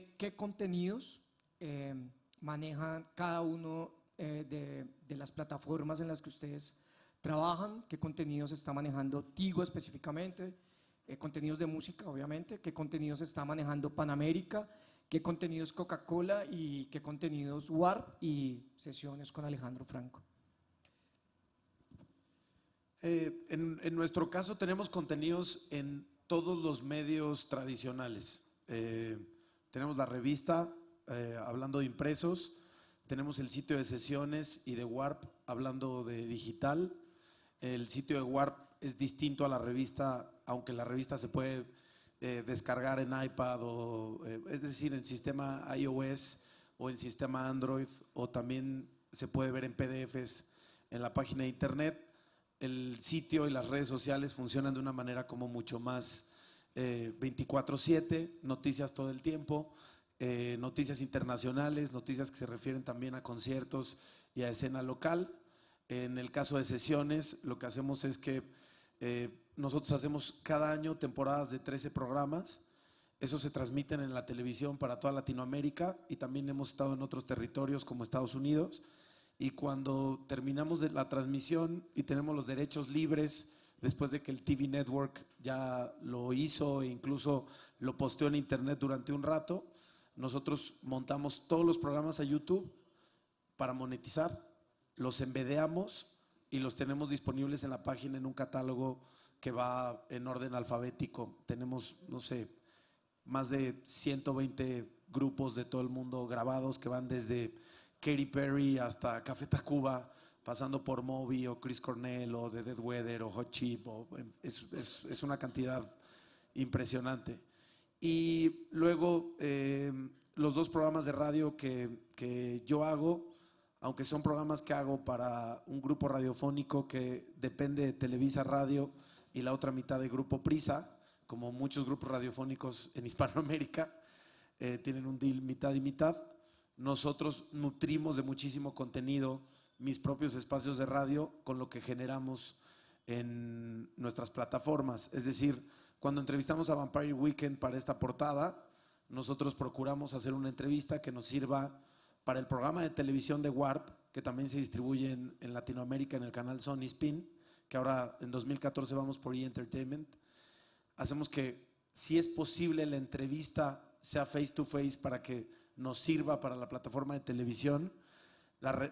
qué contenidos eh, manejan cada uno eh, de, las plataformas en las que ustedes trabajan, qué contenidos está manejando Tigo específicamente, eh, contenidos de música, obviamente, qué contenidos está manejando Panamérica, qué contenidos Coca-Cola y qué contenidos WARP y sesiones con Alejandro Franco. en, nuestro caso tenemos contenidos en todos los medios tradicionales. Tenemos la revista eh, hablando de impresos, tenemos el sitio de sesiones y de Warp hablando de digital. El sitio de Warp es distinto a la revista, aunque la revista se puede eh, descargar en iPad o, eh, es decir, en sistema iOS o en sistema Android o también se puede ver en PDFs en la página de internet. El sitio y las redes sociales funcionan de una manera como mucho más 24/7, eh, noticias todo el tiempo, eh, noticias internacionales, noticias que se refieren también a conciertos y a escena local. En el caso de sesiones, lo que hacemos es que eh, nosotros hacemos cada año temporadas de 13 programas. Esos se transmiten en la televisión para toda Latinoamérica y también hemos estado en otros territorios como Estados Unidos. Y cuando terminamos de la transmisión y tenemos los derechos libres después de que el TV Network ya lo hizo e incluso lo posteó en internet durante un rato, nosotros montamos todos los programas a YouTube para monetizar, los embedeamos y los tenemos disponibles en la página en un catálogo que va en orden alfabético. Tenemos, no sé, más de 120 grupos de todo el mundo grabados que van desde Katy Perry hasta Café Tacuba pasando por Moby o Chris Cornell o The Dead Weather o Hot Chip, em, es, una cantidad impresionante. Y luego em, los dos programas de radio que, yo hago, aunque son programas que hago para un grupo radiofónico que depende de Televisa Radio y la otra mitad de Grupo Prisa, como muchos grupos radiofónicos en Hispanoamérica, eh, tienen un deal mitad y mitad. Nosotros nutrimos de muchísimo contenido mis propios espacios de radio con lo que generamos en nuestras plataformas. Es decir, cuando entrevistamos a Vampire Weekend para esta portada, nosotros procuramos hacer una entrevista que nos sirva para el programa de televisión de Warp, que también se distribuye en, Latinoamérica en el canal Sony Spin, que ahora en 2014 vamos por E! Entertainment. Hacemos que, si es posible, la entrevista sea face to face para que nos sirva para la plataforma de televisión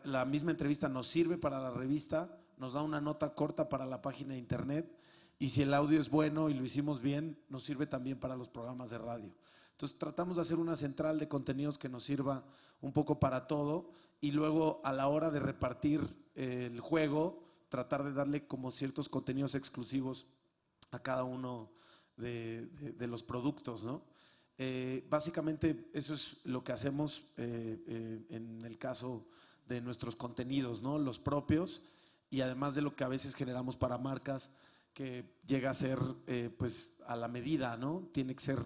la, misma entrevista nos sirve para la revista, nos da una nota corta para la página de internet y si el audio es bueno y lo hicimos bien, nos sirve también para los programas de radio. Entonces tratamos de hacer una central de contenidos que nos sirva un poco para todo y luego a la hora de repartir eh, el juego, tratar de darle como ciertos contenidos exclusivos a cada uno de, los productos, eh, básicamente eso es lo que hacemos eh, en el caso de nuestros contenidos, ¿no? Los propios y además de lo que a veces generamos para marcas que llega a ser eh, pues a la medida, ¿no? Tiene que ser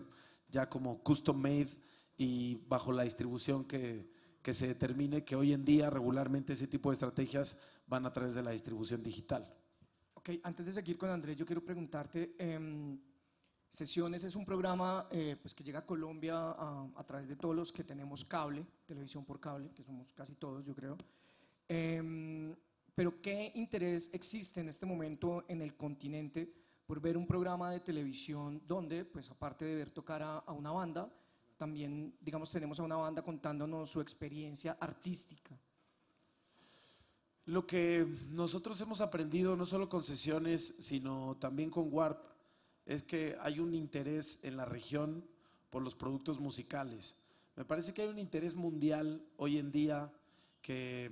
ya como custom made y bajo la distribución que, se determine que hoy en día regularmente ese tipo de estrategias van a través de la distribución digital. Ok, antes de seguir con Andrés, yo quiero preguntarte... Em, Sesiones es un programa eh, pues que llega a Colombia a, través de todos los que tenemos cable, televisión por cable, que somos casi todos, yo creo. Em, pero ¿qué interés existe en este momento en el continente por ver un programa de televisión donde, pues aparte de ver tocar a, una banda, también, digamos, tenemos a una banda contándonos su experiencia artística? Lo que nosotros hemos aprendido, no solo con sesiones, sino también con Warp, es que hay un interés en la región por los productos musicales. Me parece que hay un interés mundial hoy en día que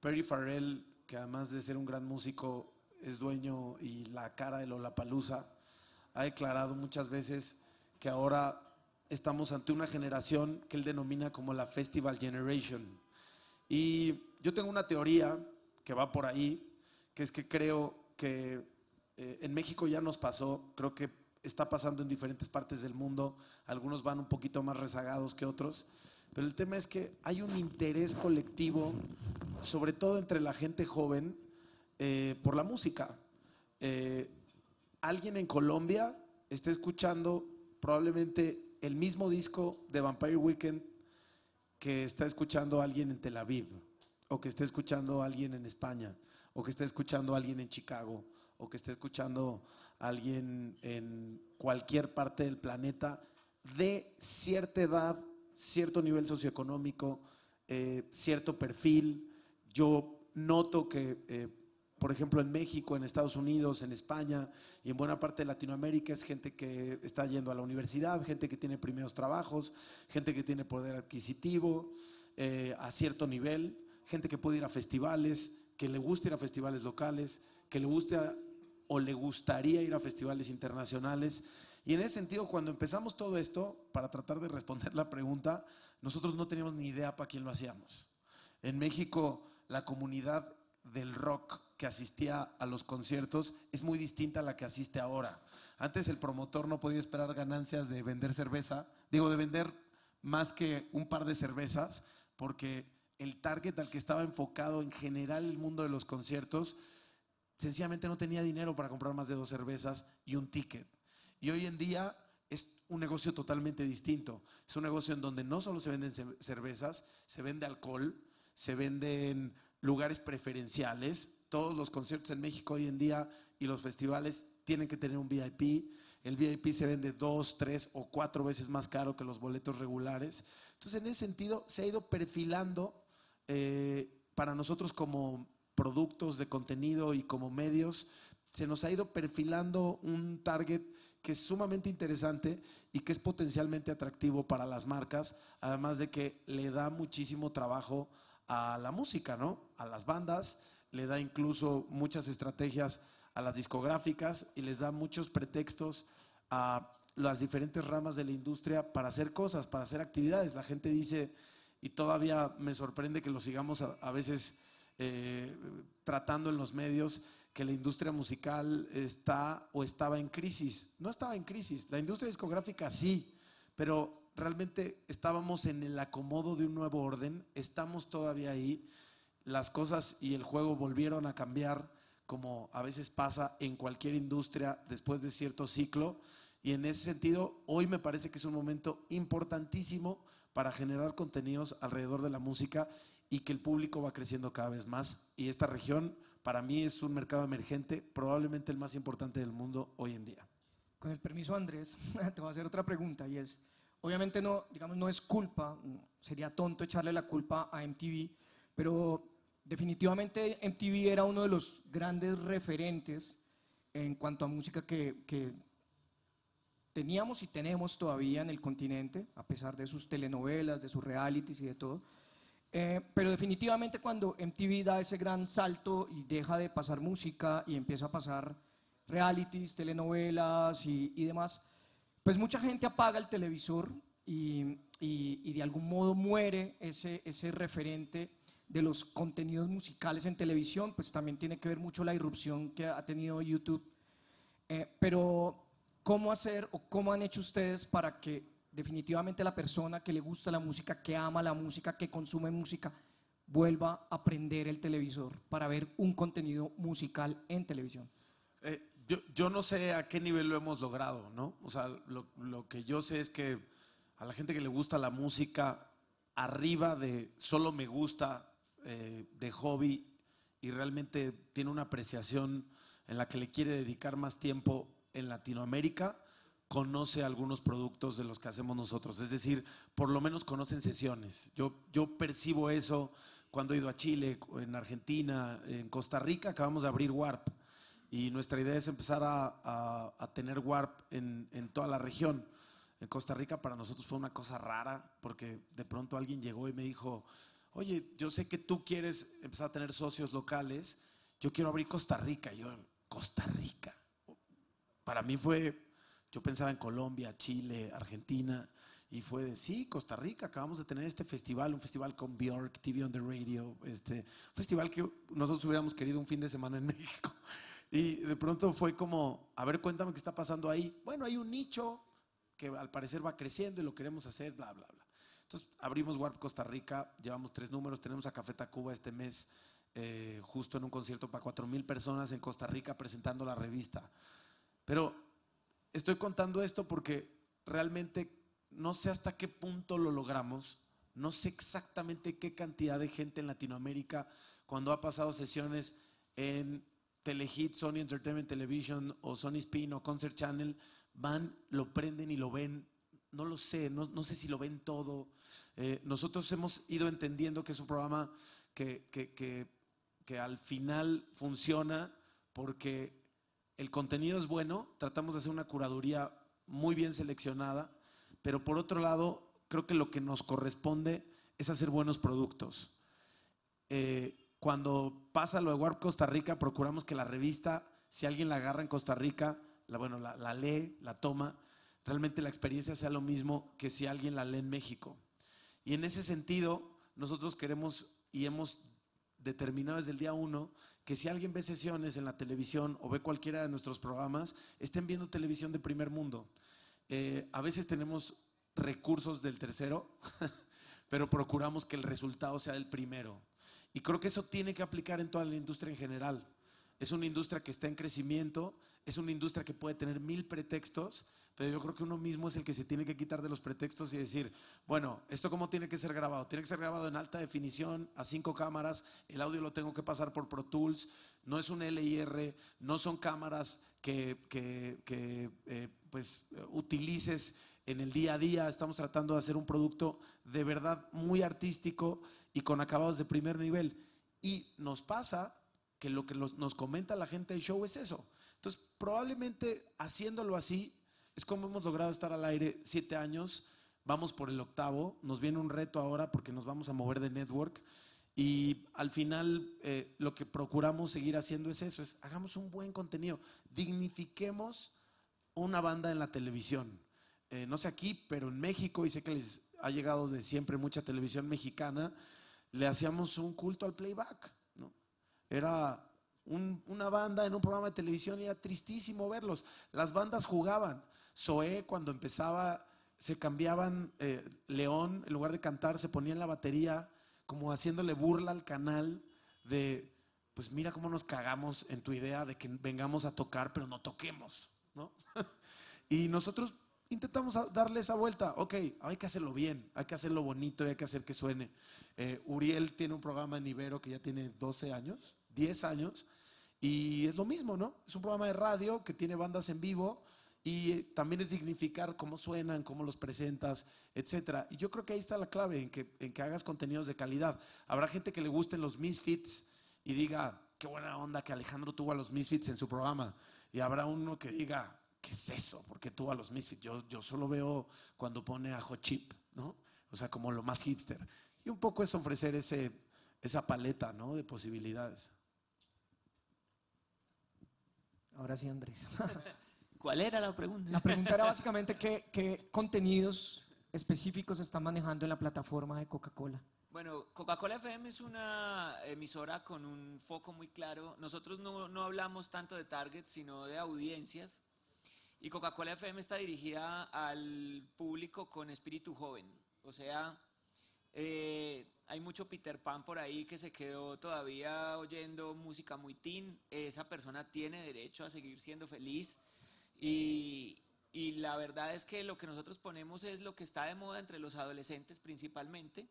Perry Farrell, que además de ser un gran músico, es dueño y la cara de Lollapalooza, ha declarado muchas veces que ahora estamos ante una generación que él denomina como la Festival Generation. Y yo tengo una teoría que va por ahí, que es que creo que eh, en México ya nos pasó, creo que está pasando en diferentes partes del mundo, algunos van un poquito más rezagados que otros, pero el tema es que hay un interés colectivo, sobre todo entre la gente joven, eh, por la música. Eh, alguien en Colombia está escuchando probablemente el mismo disco de Vampire Weekend que está escuchando alguien en Tel Aviv, o que está escuchando alguien en España, o que está escuchando alguien en Chicago, o que esté escuchando alguien en cualquier parte del planeta de cierta edad, cierto nivel socioeconómico, eh, cierto perfil. Yo noto que, eh, por ejemplo, en México, en Estados Unidos, en España y en buena parte de Latinoamérica es gente que está yendo a la universidad, gente que tiene primeros trabajos, gente que tiene poder adquisitivo eh, a cierto nivel, gente que puede ir a festivales, que le gusta ir a festivales locales, que le gusta o le gustaría ir a festivales internacionales. Y en ese sentido, cuando empezamos todo esto, para tratar de responder la pregunta, nosotros no teníamos ni idea para quién lo hacíamos. En México, la comunidad del rock que asistía a los conciertos es muy distinta a la que asiste ahora. Antes el promotor no podía esperar ganancias de vender cerveza, digo, de vender más que un par de cervezas, porque el target al que estaba enfocado en general el mundo de los conciertos sencillamente no tenía dinero para comprar más de dos cervezas y un ticket. Y hoy en día es un negocio totalmente distinto. Es un negocio en donde no solo se venden cervezas, se vende alcohol, se venden lugares preferenciales. Todos los conciertos en México hoy en día y los festivales tienen que tener un VIP. El VIP se vende dos, tres o cuatro veces más caro que los boletos regulares. Entonces, en ese sentido, se ha ido perfilando eh, para nosotros como productos de contenido y como medios, se nos ha ido perfilando un target que es sumamente interesante y que es potencialmente atractivo para las marcas, además de que le da muchísimo trabajo a la música, ¿no? A las bandas, le da incluso muchas estrategias a las discográficas y les da muchos pretextos a las diferentes ramas de la industria para hacer cosas, para hacer actividades. La gente dice, y todavía me sorprende que lo sigamos a, a veces eh, tratando en los medios que la industria musical está o estaba en crisis. No estaba en crisis, la industria discográfica sí, pero realmente estábamos en el acomodo de un nuevo orden, estamos todavía ahí, las cosas y el juego volvieron a cambiar como a veces pasa en cualquier industria después de cierto ciclo. Y en ese sentido, hoy me parece que es un momento importantísimo para generar contenidos alrededor de la música y que el público va creciendo cada vez más. Y esta región para mí es un mercado emergente, probablemente el más importante del mundo hoy en día. Con el permiso, Andrés, te voy a hacer otra pregunta y es, obviamente no, digamos, no es culpa, sería tonto echarle la culpa a MTV, pero definitivamente MTV era uno de los grandes referentes en cuanto a música que, que teníamos y tenemos todavía en el continente, a pesar de sus telenovelas, de sus realities y de todo. Eh, pero definitivamente cuando MTV da ese gran salto y deja de pasar música y empieza a pasar realities, telenovelas y, demás, pues mucha gente apaga el televisor y, de algún modo muere ese, ese referente de los contenidos musicales en televisión, pues también tiene que ver mucho la irrupción que ha tenido YouTube. Eh, pero, ¿cómo hacer o cómo han hecho ustedes para que definitivamente la persona que le gusta la música, que ama la música, que consume música, vuelva a prender el televisor para ver un contenido musical en televisión. Eh, yo, no sé a qué nivel lo hemos logrado, ¿no? O sea, lo, que yo sé es que a la gente que le gusta la música, arriba de solo me gusta, eh, de hobby, y realmente tiene una apreciación en la que le quiere dedicar más tiempo en Latinoamérica, conoce algunos productos de los que hacemos nosotros, es decir, por lo menos conocen sesiones. Yo, yo percibo eso cuando he ido a Chile, en Argentina, en Costa Rica, acabamos de abrir WARP y nuestra idea es empezar a, tener WARP en, en, toda la región. En Costa Rica para nosotros fue una cosa rara porque de pronto alguien llegó y me dijo, oye, yo sé que tú quieres empezar a tener socios locales, yo quiero abrir Costa Rica. Y yo, Costa Rica. Para mí fue yo pensaba en Colombia, Chile, Argentina, y fue de, sí, Costa Rica, acabamos de tener este festival, un festival con Bjork, TV on the Radio, este festival que nosotros hubiéramos querido un fin de semana en México. Y de pronto fue como, a ver, cuéntame qué está pasando ahí. Bueno, hay un nicho que al parecer va creciendo y lo queremos hacer, bla, bla, bla. Entonces abrimos Warp Costa Rica, llevamos tres números, tenemos a Café Tacuba este mes, eh, justo en un concierto para cuatro mil personas en Costa Rica presentando la revista. Pero estoy contando esto porque realmente no sé hasta qué punto lo logramos, no sé exactamente qué cantidad de gente en Latinoamérica cuando ha pasado sesiones en Telehit, Sony Entertainment Television o Sony Spin o Concert Channel, van, lo prenden y lo ven. No lo sé, no, sé si lo ven todo. Eh, nosotros hemos ido entendiendo que es un programa que al final funciona porque el contenido es bueno, tratamos de hacer una curaduría muy bien seleccionada, pero por otro lado, creo que lo que nos corresponde es hacer buenos productos. Eh, cuando pasa lo de Warp Costa Rica, procuramos que la revista, si alguien la agarra en Costa Rica, la, bueno, la lee, la toma, realmente la experiencia sea lo mismo que si alguien la lee en México. Y en ese sentido, nosotros queremos y hemos determinado desde el día uno que si alguien ve sesiones en la televisión o ve cualquiera de nuestros programas, estén viendo televisión de primer mundo. Eh, a veces tenemos recursos del tercero, pero procuramos que el resultado sea del primero. Y creo que eso tiene que aplicar en toda la industria en general. Es una industria que está en crecimiento, es una industria que puede tener mil pretextos, pero yo creo que uno mismo es el que se tiene que quitar de los pretextos y decir, bueno, ¿esto cómo tiene que ser grabado? Tiene que ser grabado en alta definición, a cinco cámaras, el audio lo tengo que pasar por Pro Tools, no es un LIR, no son cámaras que, que, que eh, pues, utilices en el día a día. Estamos tratando de hacer un producto de verdad muy artístico y con acabados de primer nivel. Y nos pasa que lo que nos comenta la gente del show es eso. Entonces, probablemente haciéndolo así, es como hemos logrado estar al aire siete años, vamos por el octavo, nos viene un reto ahora porque nos vamos a mover de network y al final eh, lo que procuramos seguir haciendo es eso, es hagamos un buen contenido, dignifiquemos una banda en la televisión. Eh, no sé aquí, pero en México, y sé que les ha llegado de siempre mucha televisión mexicana, le hacíamos un culto al playback. Era una banda en un programa de televisión y era tristísimo verlos. Las bandas jugaban. Soe, cuando empezaba, se cambiaban, eh, León, en lugar de cantar, se ponía en la batería, como haciéndole burla al canal de, pues mira cómo nos cagamos en tu idea de que vengamos a tocar, pero no toquemos, ¿no? y nosotros intentamos darle esa vuelta. Ok, hay que hacerlo bien, hay que hacerlo bonito y hay que hacer que suene. Eh, Uriel tiene un programa en Ibero que ya tiene 12 años, 10 años, y es lo mismo, ¿no? Es un programa de radio que tiene bandas en vivo y también es dignificar cómo suenan, cómo los presentas, etcétera. Y yo creo que ahí está la clave, en que, en que hagas contenidos de calidad. Habrá gente que le gusten los Misfits y diga, qué buena onda que Alejandro tuvo a los Misfits en su programa. Y habrá uno que diga, ¿qué es eso? ¿Por qué tuvo a los Misfits? Yo, solo veo cuando pone a Hot Chip, ¿no? O sea, como lo más hipster. Y un poco es ofrecer ese, esa paleta, ¿no? De posibilidades. Ahora sí, Andrés. ¿Cuál era la pregunta? La pregunta era básicamente qué, qué contenidos específicos están manejando en la plataforma de Coca-Cola. Bueno, Coca-Cola FM es una emisora con un foco muy claro. Nosotros no, no hablamos tanto de targets, sino de audiencias. Y Coca-Cola FM está dirigida al público con espíritu joven. O sea, eh, hay mucho Peter Pan por ahí que se quedó todavía oyendo música muy teen. Esa persona tiene derecho a seguir siendo feliz y, la verdad es que lo que nosotros ponemos es lo que está de moda entre los adolescentes principalmente,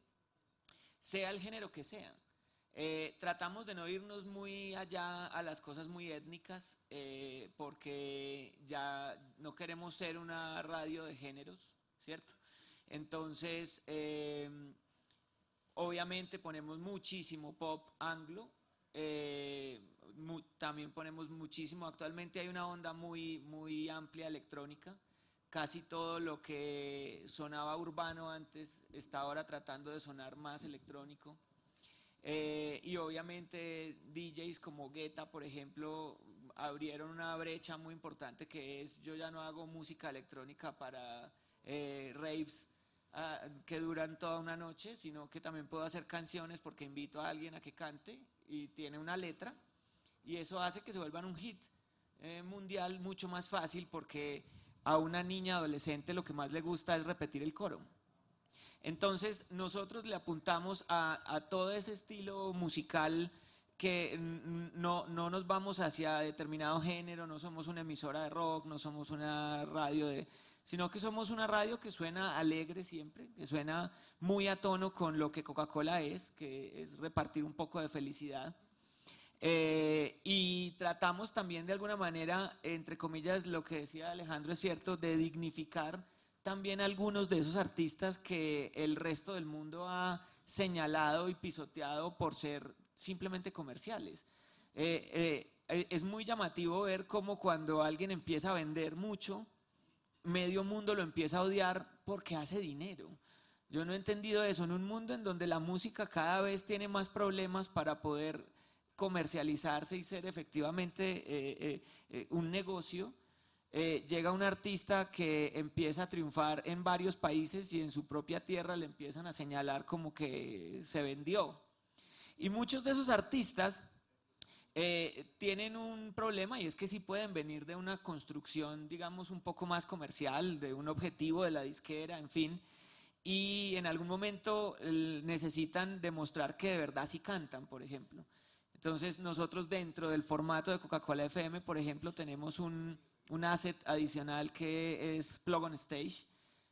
sea el género que sea. Eh, tratamos de no irnos muy allá a las cosas muy étnicas, eh, porque ya no queremos ser una radio de géneros, ¿cierto? Entonces, eh, obviamente ponemos muchísimo pop anglo, también ponemos muchísimo. Actualmente hay una onda muy, muy amplia electrónica. Casi todo lo que sonaba urbano antes está ahora tratando de sonar más electrónico. Eh, y obviamente DJs como Guetta, por ejemplo, abrieron una brecha muy importante que es yo ya no hago música electrónica para eh, raves ah, que duran toda una noche, sino que también puedo hacer canciones porque invito a alguien a que cante y tiene una letra y eso hace que se vuelvan un hit eh, mundial mucho más fácil porque a una niña adolescente lo que más le gusta es repetir el coro. Entonces nosotros le apuntamos a, todo ese estilo musical que no, nos vamos hacia determinado género, no somos una emisora de rock, no somos una radio de... sino que somos una radio que suena alegre siempre, que suena muy a tono con lo que Coca-Cola es, que es repartir un poco de felicidad. Eh, y tratamos también de alguna manera, entre comillas, lo que decía Alejandro es cierto, de dignificar también algunos de esos artistas que el resto del mundo ha señalado y pisoteado por ser simplemente comerciales. Eh, eh, es muy llamativo ver cómo cuando alguien empieza a vender mucho, medio mundo lo empieza a odiar porque hace dinero. Yo no he entendido eso en un mundo en donde la música cada vez tiene más problemas para poder comercializarse y ser efectivamente eh, eh, eh, un negocio, llega un artista que empieza a triunfar en varios países y en su propia tierra le empiezan a señalar como que se vendió. Y muchos de esos artistas tienen un problema y es que sí pueden venir de una construcción, digamos, un poco más comercial, de un objetivo de la disquera, en fin, y en algún momento necesitan demostrar que de verdad sí cantan, por ejemplo. Entonces nosotros dentro del formato de Coca-Cola FM, por ejemplo, tenemos un, asset adicional que es Plug on Stage.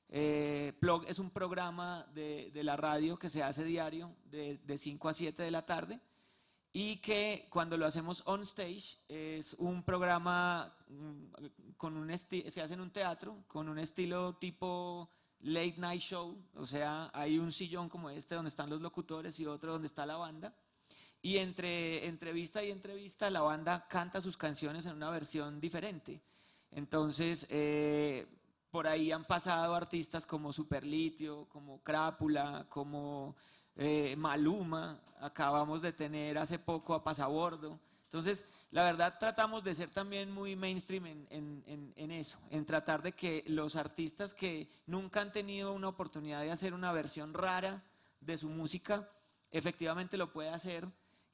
Eh, Plug es un programa de, la radio que se hace diario de, de 5 a 7 de la tarde y que cuando lo hacemos on stage es un programa mm, con un se hace en un teatro con un estilo tipo late night show, o sea, hay un sillón como este donde están los locutores y otro donde está la banda y entre entrevista y entrevista la banda canta sus canciones en una versión diferente. Entonces, eh, por ahí han pasado artistas como Superlitio, como Crápula, como eh, Maluma. Acabamos de tener hace poco a Pasabordo. Entonces, la verdad tratamos de ser también muy mainstream en, eso, en tratar de que los artistas que nunca han tenido una oportunidad de hacer una versión rara de su música, efectivamente lo pueda hacer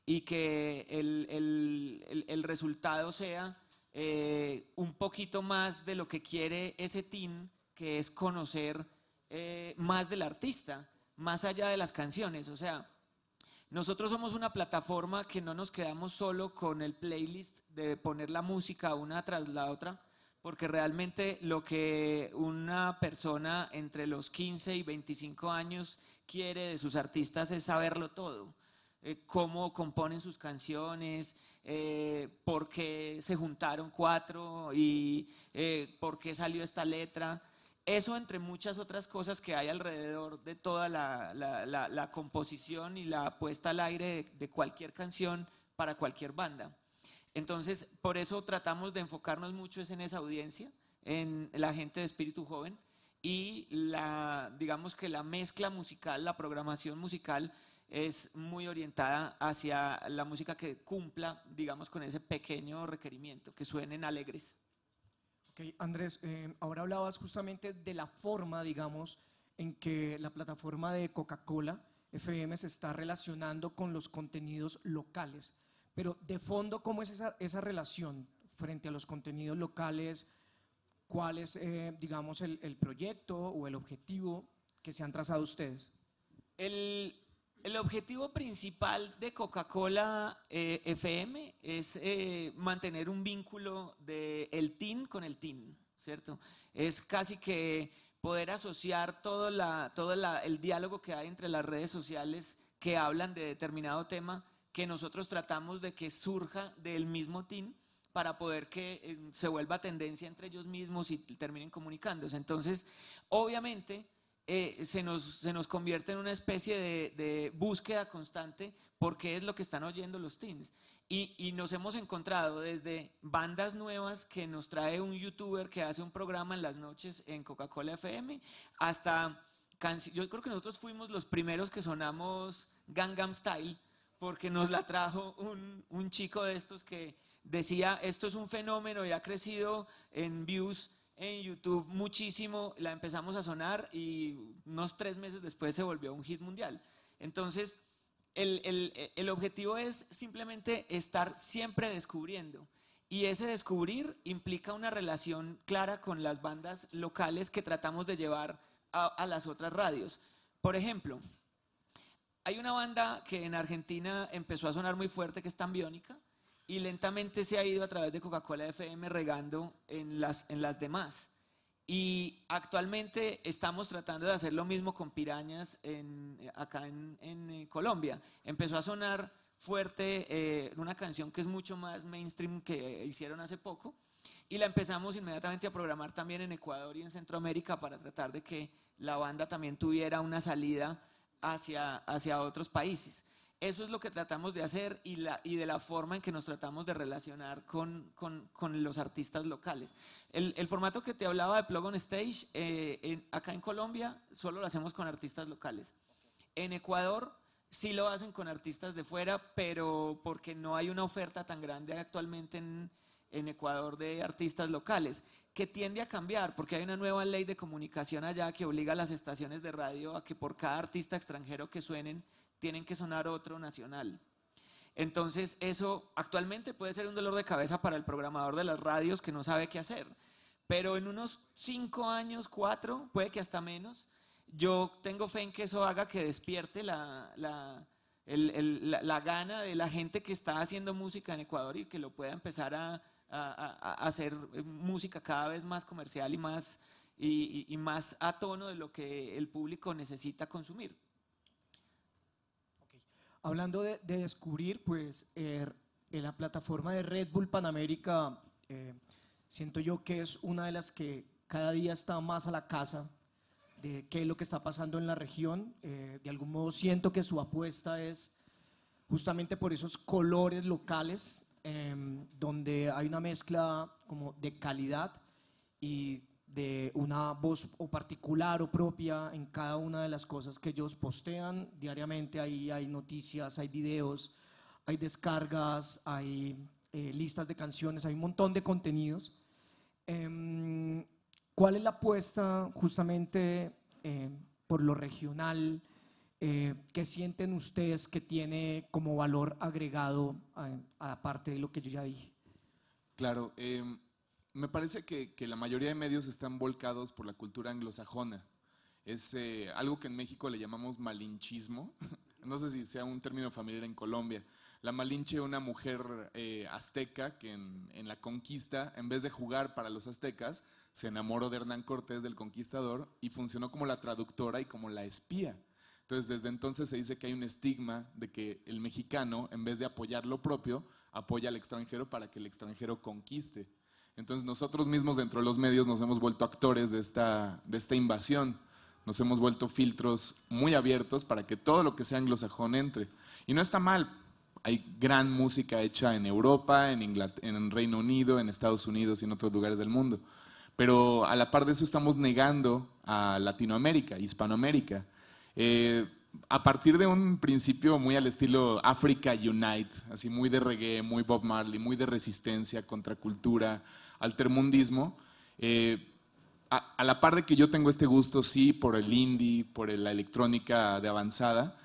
y que el, resultado sea eh, un poquito más de lo que quiere ese team, que es conocer eh, más del artista, más allá de las canciones. O sea, nosotros somos una plataforma que no nos quedamos solo con el playlist de poner la música una tras la otra, porque realmente lo que una persona entre los 15 y 25 años quiere de sus artistas es saberlo todo. Eh, cómo componen sus canciones, eh, por qué se juntaron cuatro y eh, por qué salió esta letra. Eso entre muchas otras cosas que hay alrededor de toda la, composición y la puesta al aire de, de cualquier canción para cualquier banda. Entonces, por eso tratamos de enfocarnos mucho en esa audiencia, en la gente de espíritu joven y la, digamos que la mezcla musical, la programación musical es muy orientada hacia la música que cumpla, digamos, con ese pequeño requerimiento, que suenen alegres. Ok, Andrés, eh, ahora hablabas justamente de la forma, digamos, en que la plataforma de Coca-Cola FM se está relacionando con los contenidos locales. Pero de fondo, ¿cómo es esa, relación frente a los contenidos locales? ¿Cuál es, eh, digamos, el, el proyecto o el objetivo que se han trazado ustedes? El, el objetivo principal de Coca-Cola eh, FM es eh, mantener un vínculo del el team con el team, ¿cierto? Es casi que poder asociar todo, la, el diálogo que hay entre las redes sociales que hablan de determinado tema que nosotros tratamos de que surja del mismo team para poder que eh, se vuelva tendencia entre ellos mismos y terminen comunicándose. Entonces, obviamente eh, se, nos, se, nos, convierte en una especie de, búsqueda constante porque es lo que están oyendo los teens. Y, y, nos hemos encontrado desde bandas nuevas que nos trae un youtuber que hace un programa en las noches en Coca-Cola FM, hasta yo creo que nosotros fuimos los primeros que sonamos Gangnam Style porque nos la trajo un, un chico de estos que decía, esto es un fenómeno y ha crecido en views en YouTube muchísimo, la empezamos a sonar y unos tres meses después se volvió un hit mundial. Entonces, el, objetivo es simplemente estar siempre descubriendo. Y ese descubrir implica una relación clara con las bandas locales que tratamos de llevar a, las otras radios. Por ejemplo, hay una banda que en Argentina empezó a sonar muy fuerte que es Tambiónica y lentamente se ha ido a través de Coca-Cola FM regando en las, demás. Y actualmente estamos tratando de hacer lo mismo con pirañas acá en, eh, Colombia. Empezó a sonar fuerte eh, una canción que es mucho más mainstream que hicieron hace poco y la empezamos inmediatamente a programar también en Ecuador y en Centroamérica para tratar de que la banda también tuviera una salida hacia, hacia otros países. Eso es lo que tratamos de hacer y, de la forma en que nos tratamos de relacionar con, los artistas locales. El, formato que te hablaba de Plug on Stage, eh, acá en Colombia solo lo hacemos con artistas locales. En Ecuador sí lo hacen con artistas de fuera, pero porque no hay una oferta tan grande actualmente en, en Ecuador de artistas locales, que tiende a cambiar porque hay una nueva ley de comunicación allá que obliga a las estaciones de radio a que por cada artista extranjero que suenen tienen que sonar otro nacional. Entonces, eso actualmente puede ser un dolor de cabeza para el programador de las radios que no sabe qué hacer. Pero en unos cinco años, cuatro, puede que hasta menos, yo tengo fe en que eso haga que despierte la, la, la gana de la gente que está haciendo música en Ecuador y que lo pueda empezar a, a, a, hacer eh, música cada vez más comercial y más, y más a tono de lo que el público necesita consumir. Hablando de, descubrir, pues eh, en la plataforma de Red Bull Panamérica eh, siento yo que es una de las que cada día está más a la casa de qué es lo que está pasando en la región. Eh, de algún modo siento que su apuesta es justamente por esos colores locales, em, donde hay una mezcla como de calidad y de una voz o particular o propia en cada una de las cosas que ellos postean diariamente. Ahí hay noticias, hay videos, hay descargas, hay eh, listas de canciones, hay un montón de contenidos. Em, ¿Cuál es la apuesta justamente eh, por lo regional? Eh, ¿Qué sienten ustedes que tiene como valor agregado aparte de lo que yo ya dije? Claro. Em, me parece que, la mayoría de medios están volcados por la cultura anglosajona. Es eh, algo que en México le llamamos malinchismo. No sé si sea un término familiar en Colombia. La malinche, es una mujer eh, azteca que en, en, la conquista, en vez de jugar para los aztecas, se enamoró de Hernán Cortés, del conquistador, y funcionó como la traductora y como la espía. Entonces, desde entonces se dice que hay un estigma de que el mexicano, en vez de apoyar lo propio, apoya al extranjero para que el extranjero conquiste. Entonces nosotros mismos dentro de los medios nos hemos vuelto actores de esta, de esta invasión, nos hemos vuelto filtros muy abiertos para que todo lo que sea anglosajón entre. Y no está mal, hay gran música hecha en Europa, en, en Reino Unido, en Estados Unidos y en otros lugares del mundo. Pero a la par de eso estamos negando a Latinoamérica, Hispanoamérica. Eh, a partir de un principio muy al estilo Africa Unite, así muy de reggae, muy Bob Marley, muy de resistencia, contracultura, altermundismo, eh, a, la par de que yo tengo este gusto, sí, por el indie, por la electrónica de avanzada,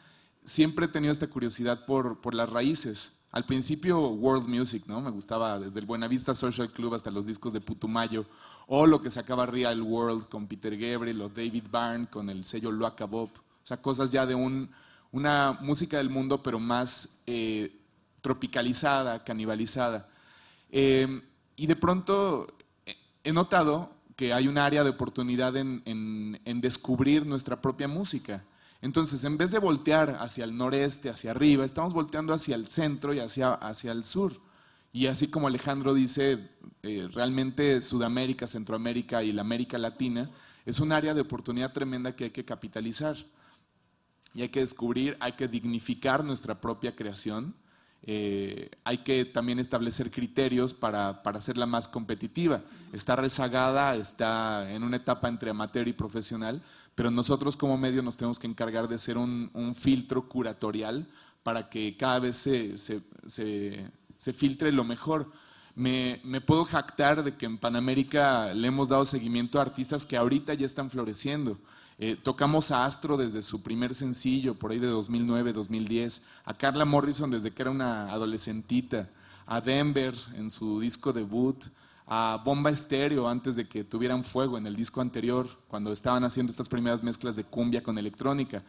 siempre he tenido esta curiosidad por, las raíces. Al principio world music, ¿no? Me gustaba desde el Buenavista Social Club hasta los discos de Putumayo, o lo que sacaba Real World con Peter Gabriel o David Byrne con el sello Luaca Bob. O sea, cosas ya de un, una música del mundo, pero más eh, tropicalizada, canibalizada. Eh, y de pronto he notado que hay un área de oportunidad en, descubrir nuestra propia música. Entonces, en vez de voltear hacia el noreste, hacia arriba, estamos volteando hacia el centro y hacia, hacia el sur. Y así como Alejandro dice, eh, realmente Sudamérica, Centroamérica y la América Latina es un área de oportunidad tremenda que hay que capitalizar. Y hay que descubrir, hay que dignificar nuestra propia creación eh, hay que también establecer criterios para, para, hacerla más competitiva. Está rezagada, está en una etapa entre amateur y profesional, pero nosotros como medio nos tenemos que encargar de ser un, un filtro curatorial para que cada vez se, se, se, filtre lo mejor. Me, me, puedo jactar de que en Panamérica le hemos dado seguimiento a artistas que ahorita ya están floreciendo. Eh, tocamos a Astro desde su primer sencillo, por ahí de 2009, 2010, a Carla Morrison desde que era una adolescentita, a Denver en su disco debut, a Bomba Estéreo antes de que tuvieran fuego en el disco anterior, cuando estaban haciendo estas primeras mezclas de cumbia con electrónica.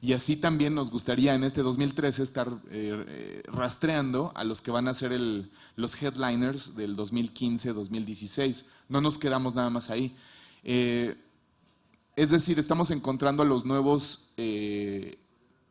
Y así también nos gustaría en este 2013 estar eh, rastreando a los que van a ser los headliners del 2015-2016. No nos quedamos nada más ahí. Eh, es decir, estamos encontrando a los nuevos, eh,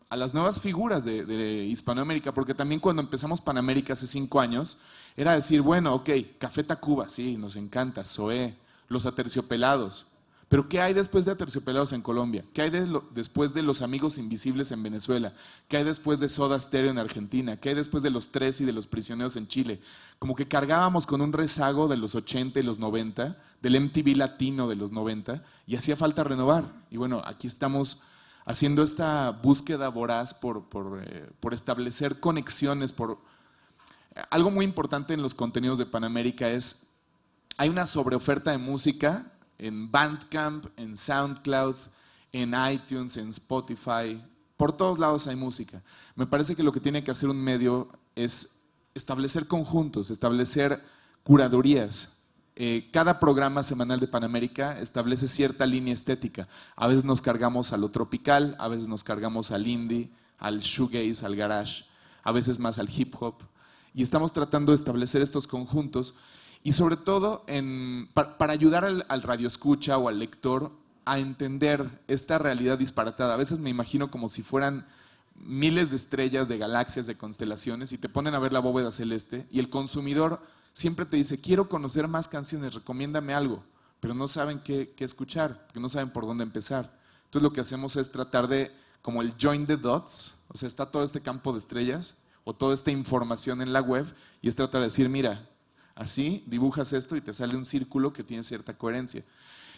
a las nuevas figuras de, Hispanoamérica, porque también cuando empezamos Panamérica hace cinco años, era decir, bueno, ok, Café Tacuba, sí, nos encanta, Zoé, Los Aterciopelados, pero ¿qué hay después de Aterciopelados en Colombia? ¿Qué hay después de Los Amigos Invisibles en Venezuela? ¿Qué hay después de Soda Stereo en Argentina? ¿Qué hay después de Los Tres y de Los Prisioneros en Chile? Como que cargábamos con un rezago de los 80 y los 90, del MTV latino de los 90, y hacía falta renovar. Y bueno, aquí estamos haciendo esta búsqueda voraz por, eh, por establecer conexiones, por... Algo muy importante en los contenidos de Panamérica es, hay una sobreoferta de música en Bandcamp, en SoundCloud, en iTunes, en Spotify. Por todos lados hay música. Me parece que lo que tiene que hacer un medio es establecer conjuntos, establecer curadurías. Eh, cada programa semanal de Panamérica establece cierta línea estética. A veces nos cargamos a lo tropical, a veces nos cargamos al indie, al shoegaze, al garage, a veces más al hip hop. Y estamos tratando de establecer estos conjuntos y sobre todo para, ayudar al, al radioescucha o al lector a entender esta realidad disparatada. A veces me imagino como si fueran miles de estrellas, de galaxias, de constelaciones y te ponen a ver la bóveda celeste y el consumidor siempre te dice, quiero conocer más canciones, recomiéndame algo, pero no saben qué, escuchar, que no saben por dónde empezar. Entonces lo que hacemos es tratar de, como el join the dots, o sea, está todo este campo de estrellas o toda esta información en la web y es tratar de decir, mira, Así dibujas esto y te sale un círculo que tiene cierta coherencia.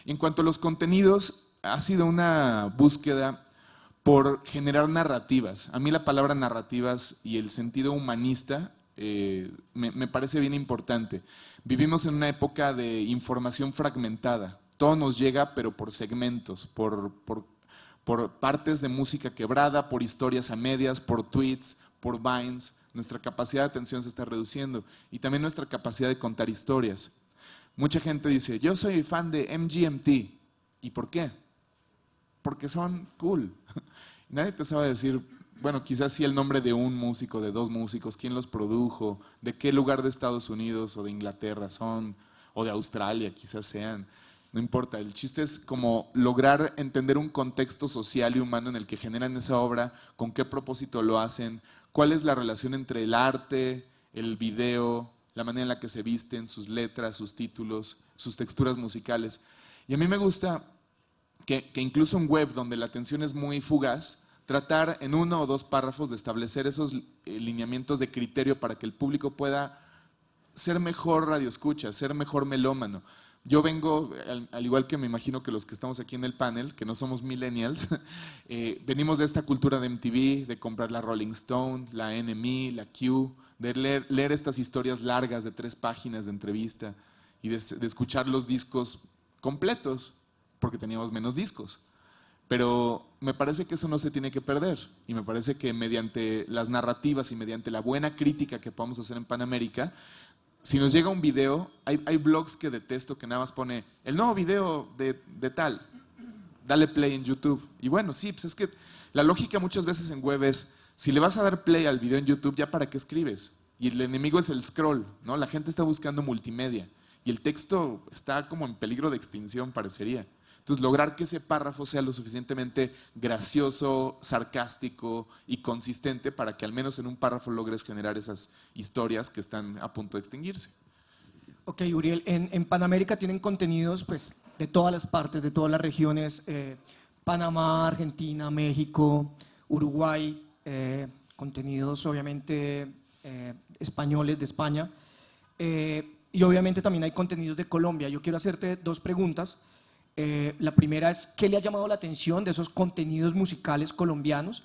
En cuanto a los contenidos, ha sido una búsqueda por generar narrativas. A mí la palabra narrativas y el sentido humanista eh, me, parece bien importante. Vivimos en una época de información fragmentada. Todo nos llega, pero por segmentos, por, por partes de música quebrada, por historias a medias, por tweets, por vines nuestra capacidad de atención se está reduciendo y también nuestra capacidad de contar historias. Mucha gente dice, yo soy fan de MGMT. ¿Y por qué? Porque son cool. Nadie te sabe decir, bueno, quizás sí el nombre de un músico, de dos músicos, quién los produjo, de qué lugar de Estados Unidos o de Inglaterra son, o de Australia quizás sean. No importa, el chiste es como lograr entender un contexto social y humano en el que generan esa obra, con qué propósito lo hacen, cuál es la relación entre el arte, el video, la manera en la que se visten, sus letras, sus títulos, sus texturas musicales. Y a mí me gusta que, incluso en web donde la atención es muy fugaz, tratar en uno o dos párrafos de establecer esos eh, lineamientos de criterio para que el público pueda ser mejor radioescucha, ser mejor melómano. Yo vengo, al, igual que me imagino que los que estamos aquí en el panel, que no somos millennials, eh, venimos de esta cultura de MTV, de comprar la Rolling Stone, la NME, la Q, de leer, estas historias largas de tres páginas de entrevista y de, de escuchar los discos completos, porque teníamos menos discos. Pero me parece que eso no se tiene que perder y me parece que mediante las narrativas y mediante la buena crítica que podamos hacer en Panamérica, si nos llega un video, hay, blogs que detesto que nada más pone el nuevo video de, de, tal, dale play en YouTube. Y bueno, sí, pues es que la lógica muchas veces en web es, si le vas a dar play al video en YouTube, ¿ya para qué escribes? Y el enemigo es el scroll, ¿no? La gente está buscando multimedia y el texto está como en peligro de extinción, parecería. Entonces, lograr que ese párrafo sea lo suficientemente gracioso, sarcástico y consistente para que al menos en un párrafo logres generar esas historias que están a punto de extinguirse. Ok, Uriel, en, Panamérica tienen contenidos pues, de todas las partes, de todas las regiones, eh, Panamá, Argentina, México, Uruguay, eh, contenidos obviamente eh, españoles de España. y obviamente también hay contenidos de Colombia. Yo quiero hacerte dos preguntas. Eh, la primera es, ¿qué le ha llamado la atención de esos contenidos musicales colombianos?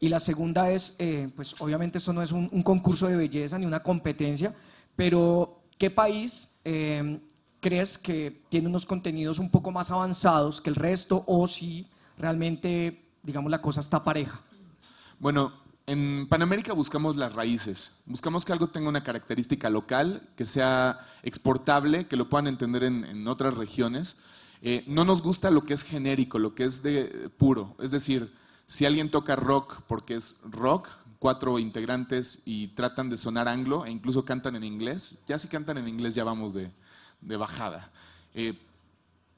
Y la segunda es, eh, pues obviamente esto no es un, concurso de belleza ni una competencia, pero ¿qué país eh, crees que tiene unos contenidos un poco más avanzados que el resto o si realmente, digamos, la cosa está pareja? Bueno, en Panamérica buscamos las raíces, buscamos que algo tenga una característica local, que sea exportable, que lo puedan entender en otras regiones. Eh, no nos gusta lo que es genérico, lo que es de puro. Es decir, si alguien toca rock porque es rock, cuatro integrantes y tratan de sonar anglo e incluso cantan en inglés, ya si cantan en inglés ya vamos de, bajada. Eh,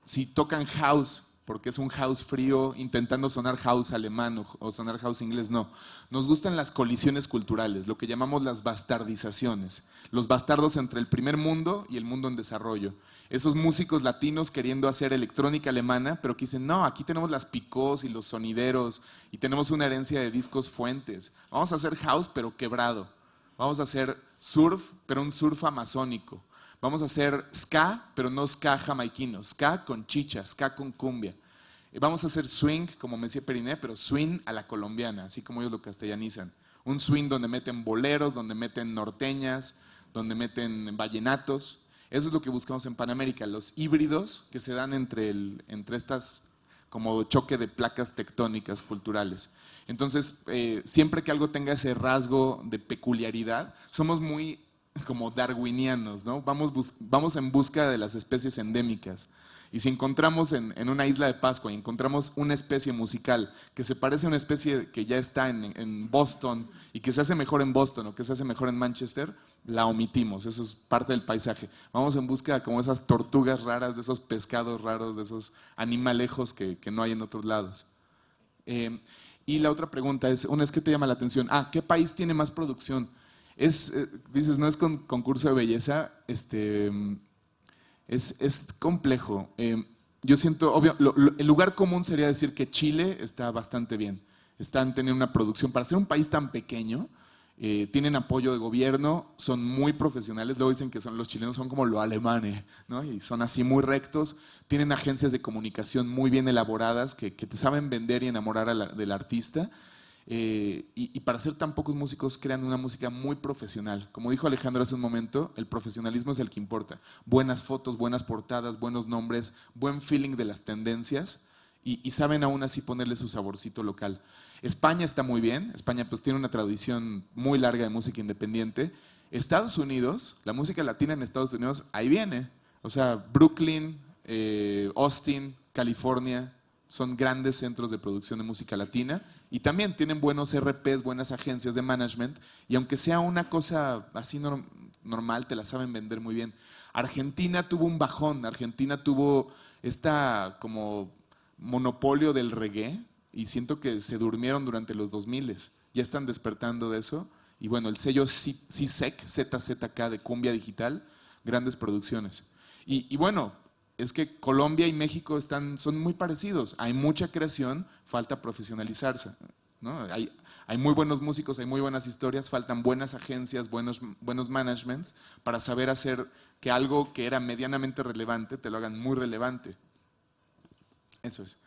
si tocan house porque es un house frío, intentando sonar house alemán o, sonar house inglés, no. Nos gustan las colisiones culturales, lo que llamamos las bastardizaciones, los bastardos entre el primer mundo y el mundo en desarrollo esos músicos latinos queriendo hacer electrónica alemana, pero que dicen, no, aquí tenemos las picos y los sonideros y tenemos una herencia de discos fuentes. Vamos a hacer house, pero quebrado. Vamos a hacer surf, pero un surf amazónico. Vamos a hacer ska, pero no ska jamaiquino, ska con chicha, ska con cumbia. Eh, vamos a hacer swing, como me decía Periné, pero swing a la colombiana, así como ellos lo castellanizan. Un swing donde meten boleros, donde meten norteñas, donde meten vallenatos. Eso es lo que buscamos en Panamérica, los híbridos que se dan entre, estas como choque de placas tectónicas culturales. Entonces, eh, siempre que algo tenga ese rasgo de peculiaridad, somos muy como darwinianos, ¿no? Vamos, vamos en busca de las especies endémicas. Y si encontramos en, una isla de Pascua y encontramos una especie musical que se parece a una especie que ya está en, Boston y que se hace mejor en Boston o que se hace mejor en Manchester, la omitimos. Eso es parte del paisaje. Vamos en busca como esas tortugas raras, de esos pescados raros, de esos animalejos que, no hay en otros lados. Em, y la otra pregunta es, una es que te llama la atención, ah, ¿qué país tiene más producción? Es, eh, dices, no es con concurso de belleza, este es, complejo. Eh, yo siento, obvio, el lugar común sería decir que Chile está bastante bien. Están teniendo una producción, para ser un país tan pequeño, eh, tienen apoyo de gobierno, son muy profesionales, luego dicen que son, los chilenos son como los alemanes, ¿no? y son así muy rectos, tienen agencias de comunicación muy bien elaboradas que, te saben vender y enamorar del artista. Eh, y, para ser tan pocos músicos crean una música muy profesional. Como dijo Alejandro hace un momento, el profesionalismo es el que importa. Buenas fotos, buenas portadas, buenos nombres, buen feeling de las tendencias y, saben aún así ponerle su saborcito local. España está muy bien, España pues tiene una tradición muy larga de música independiente. Estados Unidos, la música latina en Estados Unidos, ahí viene. O sea, Brooklyn, eh, Austin, California, son grandes centros de producción de música latina y también tienen buenos RPs, buenas agencias de management y aunque sea una cosa así normal, te la saben vender muy bien. Argentina tuvo un bajón, Argentina tuvo esta como monopolio del reggae y siento que se durmieron durante los 2000, ya están despertando de eso y bueno, el sello CISEC, ZZK de Cumbia Digital, grandes producciones. y bueno, es que Colombia y México están, son muy parecidos. Hay mucha creación, falta profesionalizarse. Hay, muy buenos músicos, hay muy buenas historias, faltan buenas agencias, buenos, buenos managements para saber hacer que algo que era medianamente relevante te lo hagan muy relevante. Eso es.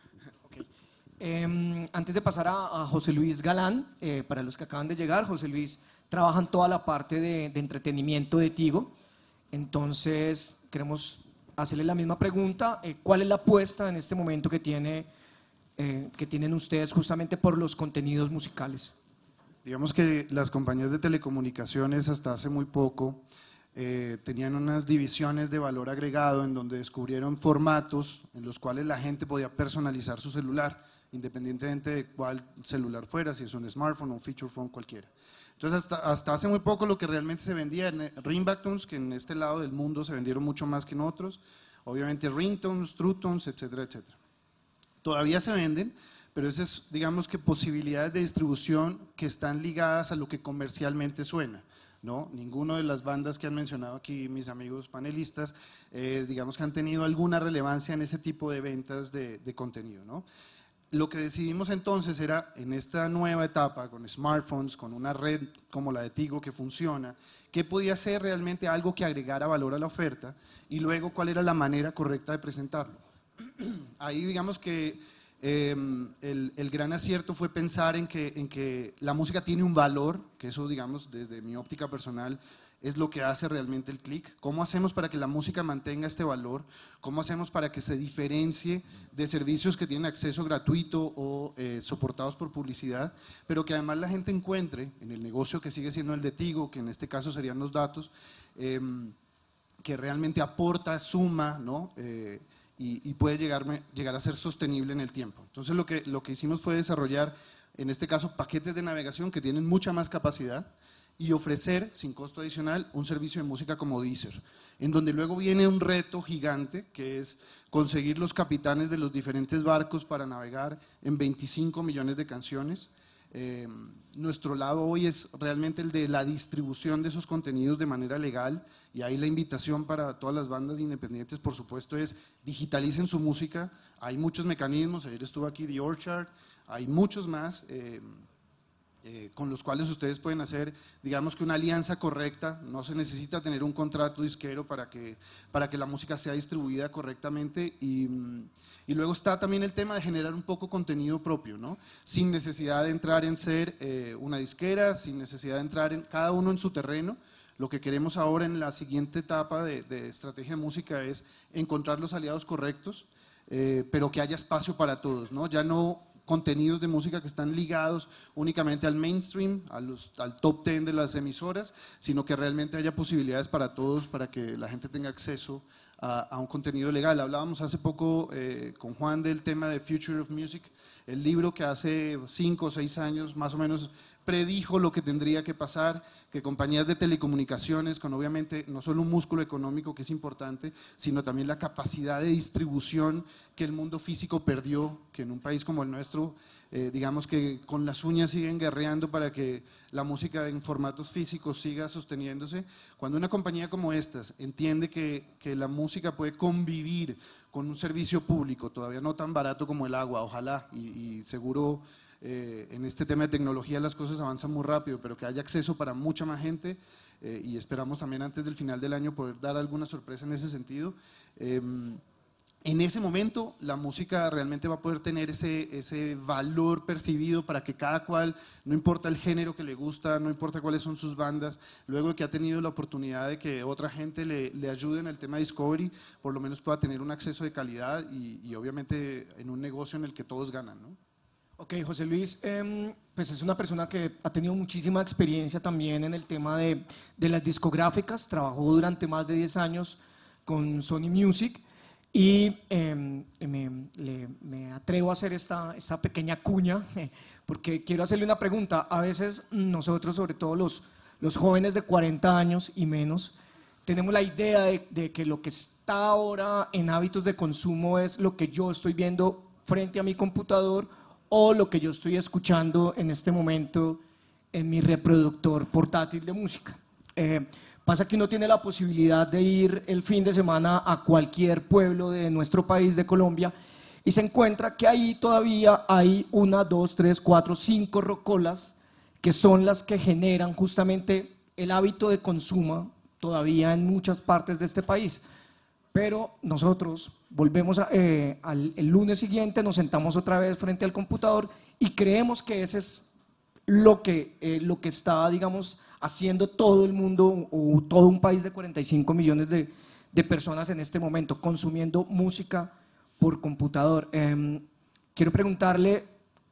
Em, antes de pasar a, José Luis Galán, eh, para los que acaban de llegar, José Luis trabaja en toda la parte de, de entretenimiento de Tigo. Entonces, queremos hacerle la misma pregunta, eh, ¿cuál es la apuesta en este momento que, tiene, eh, que tienen ustedes justamente por los contenidos musicales? Digamos que las compañías de telecomunicaciones hasta hace muy poco eh, tenían unas divisiones de valor agregado en donde descubrieron formatos en los cuales la gente podía personalizar su celular, independientemente de cuál celular fuera, si es un smartphone o un feature phone cualquiera. Entonces, hasta, hace muy poco lo que realmente se vendía en eh, Ringbacktones, que en este lado del mundo se vendieron mucho más que en otros, obviamente ringtons, trutons, etcétera, etcétera. Todavía se venden, pero esas, digamos que posibilidades de distribución que están ligadas a lo que comercialmente suena. ¿no? Ninguno de las bandas que han mencionado aquí mis amigos panelistas, eh, digamos que han tenido alguna relevancia en ese tipo de ventas de, de contenido. ¿no? lo que decidimos entonces era, en esta nueva etapa, con smartphones, con una red como la de Tigo que funciona, qué podía ser realmente algo que agregara valor a la oferta y luego cuál era la manera correcta de presentarlo. Ahí digamos que em, el, el, gran acierto fue pensar en que, en que la música tiene un valor, que eso digamos desde mi óptica personal es lo que hace realmente el clic. ¿Cómo hacemos para que la música mantenga este valor? ¿Cómo hacemos para que se diferencie de servicios que tienen acceso gratuito o eh, soportados por publicidad, pero que además la gente encuentre en el negocio que sigue siendo el de Tigo, que en este caso serían los datos, em, que realmente aporta, suma, eh, y, puede llegar a ser sostenible en el tiempo. Entonces lo que, lo que hicimos fue desarrollar, en este caso, paquetes de navegación que tienen mucha más capacidad, y ofrecer sin costo adicional un servicio de música como Deezer, en donde luego viene un reto gigante que es conseguir los capitanes de los diferentes barcos para navegar en 25 millones de canciones. Eh, nuestro lado hoy es realmente el de la distribución de esos contenidos de manera legal y ahí la invitación para todas las bandas independientes, por supuesto, es digitalicen su música. Hay muchos mecanismos, ayer estuvo aquí The Orchard, hay muchos más. Eh, eh, con los cuales ustedes pueden hacer, digamos que una alianza correcta, no se necesita tener un contrato disquero para que, para que la música sea distribuida correctamente y, luego está también el tema de generar un poco contenido propio, ¿no? sin necesidad de entrar en ser eh, una disquera, sin necesidad de entrar en cada uno en su terreno, lo que queremos ahora en la siguiente etapa de, estrategia de música es encontrar los aliados correctos, eh, pero que haya espacio para todos, ¿no? Ya no contenidos de música que están ligados únicamente al mainstream, al top ten de las emisoras, sino que realmente haya posibilidades para todos, para que la gente tenga acceso a, un contenido legal. Hablábamos hace poco eh, con Juan del tema de Future of Music, el libro que hace cinco o seis años más o menos predijo lo que tendría que pasar, que compañías de telecomunicaciones, con obviamente no solo un músculo económico que es importante, sino también la capacidad de distribución que el mundo físico perdió, que en un país como el nuestro, eh, digamos que con las uñas siguen guerreando para que la música en formatos físicos siga sosteniéndose. Cuando una compañía como estas entiende que, la música puede convivir con un servicio público, todavía no tan barato como el agua, ojalá, y seguro eh, en este tema de tecnología las cosas avanzan muy rápido, pero que haya acceso para mucha más gente eh, y esperamos también antes del final del año poder dar alguna sorpresa en ese sentido. Em, en ese momento la música realmente va a poder tener ese, valor percibido para que cada cual, no importa el género que le gusta, no importa cuáles son sus bandas, luego que ha tenido la oportunidad de que otra gente le, ayude en el tema Discovery, por lo menos pueda tener un acceso de calidad y, y obviamente en un negocio en el que todos ganan. ¿no? Ok, José Luis, em, pues es una persona que ha tenido muchísima experiencia también en el tema de, las discográficas, trabajó durante más de 10 años con Sony Music y em, me, atrevo a hacer esta, esta pequeña cuña porque quiero hacerle una pregunta. A veces nosotros, sobre todo los, los jóvenes de 40 años y menos, tenemos la idea de, de, que lo que está ahora en hábitos de consumo es lo que yo estoy viendo frente a mi computador lo que yo estoy escuchando en este momento en mi reproductor portátil de música. Eh, pasa que uno tiene la posibilidad de ir el fin de semana a cualquier pueblo de nuestro país, de Colombia, y se encuentra que ahí todavía hay una, dos, tres, cuatro, cinco rocolas que son las que generan justamente el hábito de consumo todavía en muchas partes de este país. Pero nosotros volvemos eh, al el lunes siguiente, nos sentamos otra vez frente al computador y creemos que ese es lo que, eh, está, digamos, haciendo todo el mundo o todo un país de 45 millones de, personas en este momento, consumiendo música por computador. Em, quiero preguntarle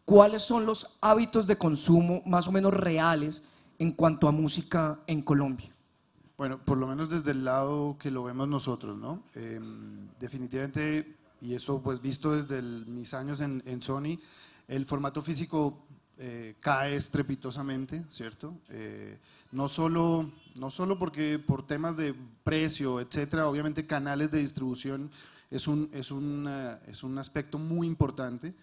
cuáles son los hábitos de consumo más o menos reales en cuanto a música en Colombia. Bueno, por lo menos desde el lado que lo vemos nosotros, ¿no? Em, definitivamente, y eso pues visto desde mis años en, Sony, el formato físico eh, cae estrepitosamente, ¿cierto? Eh, no, solo, no solo porque por temas de precio, etcétera, obviamente canales de distribución es un, es un, eh, es un aspecto muy importante.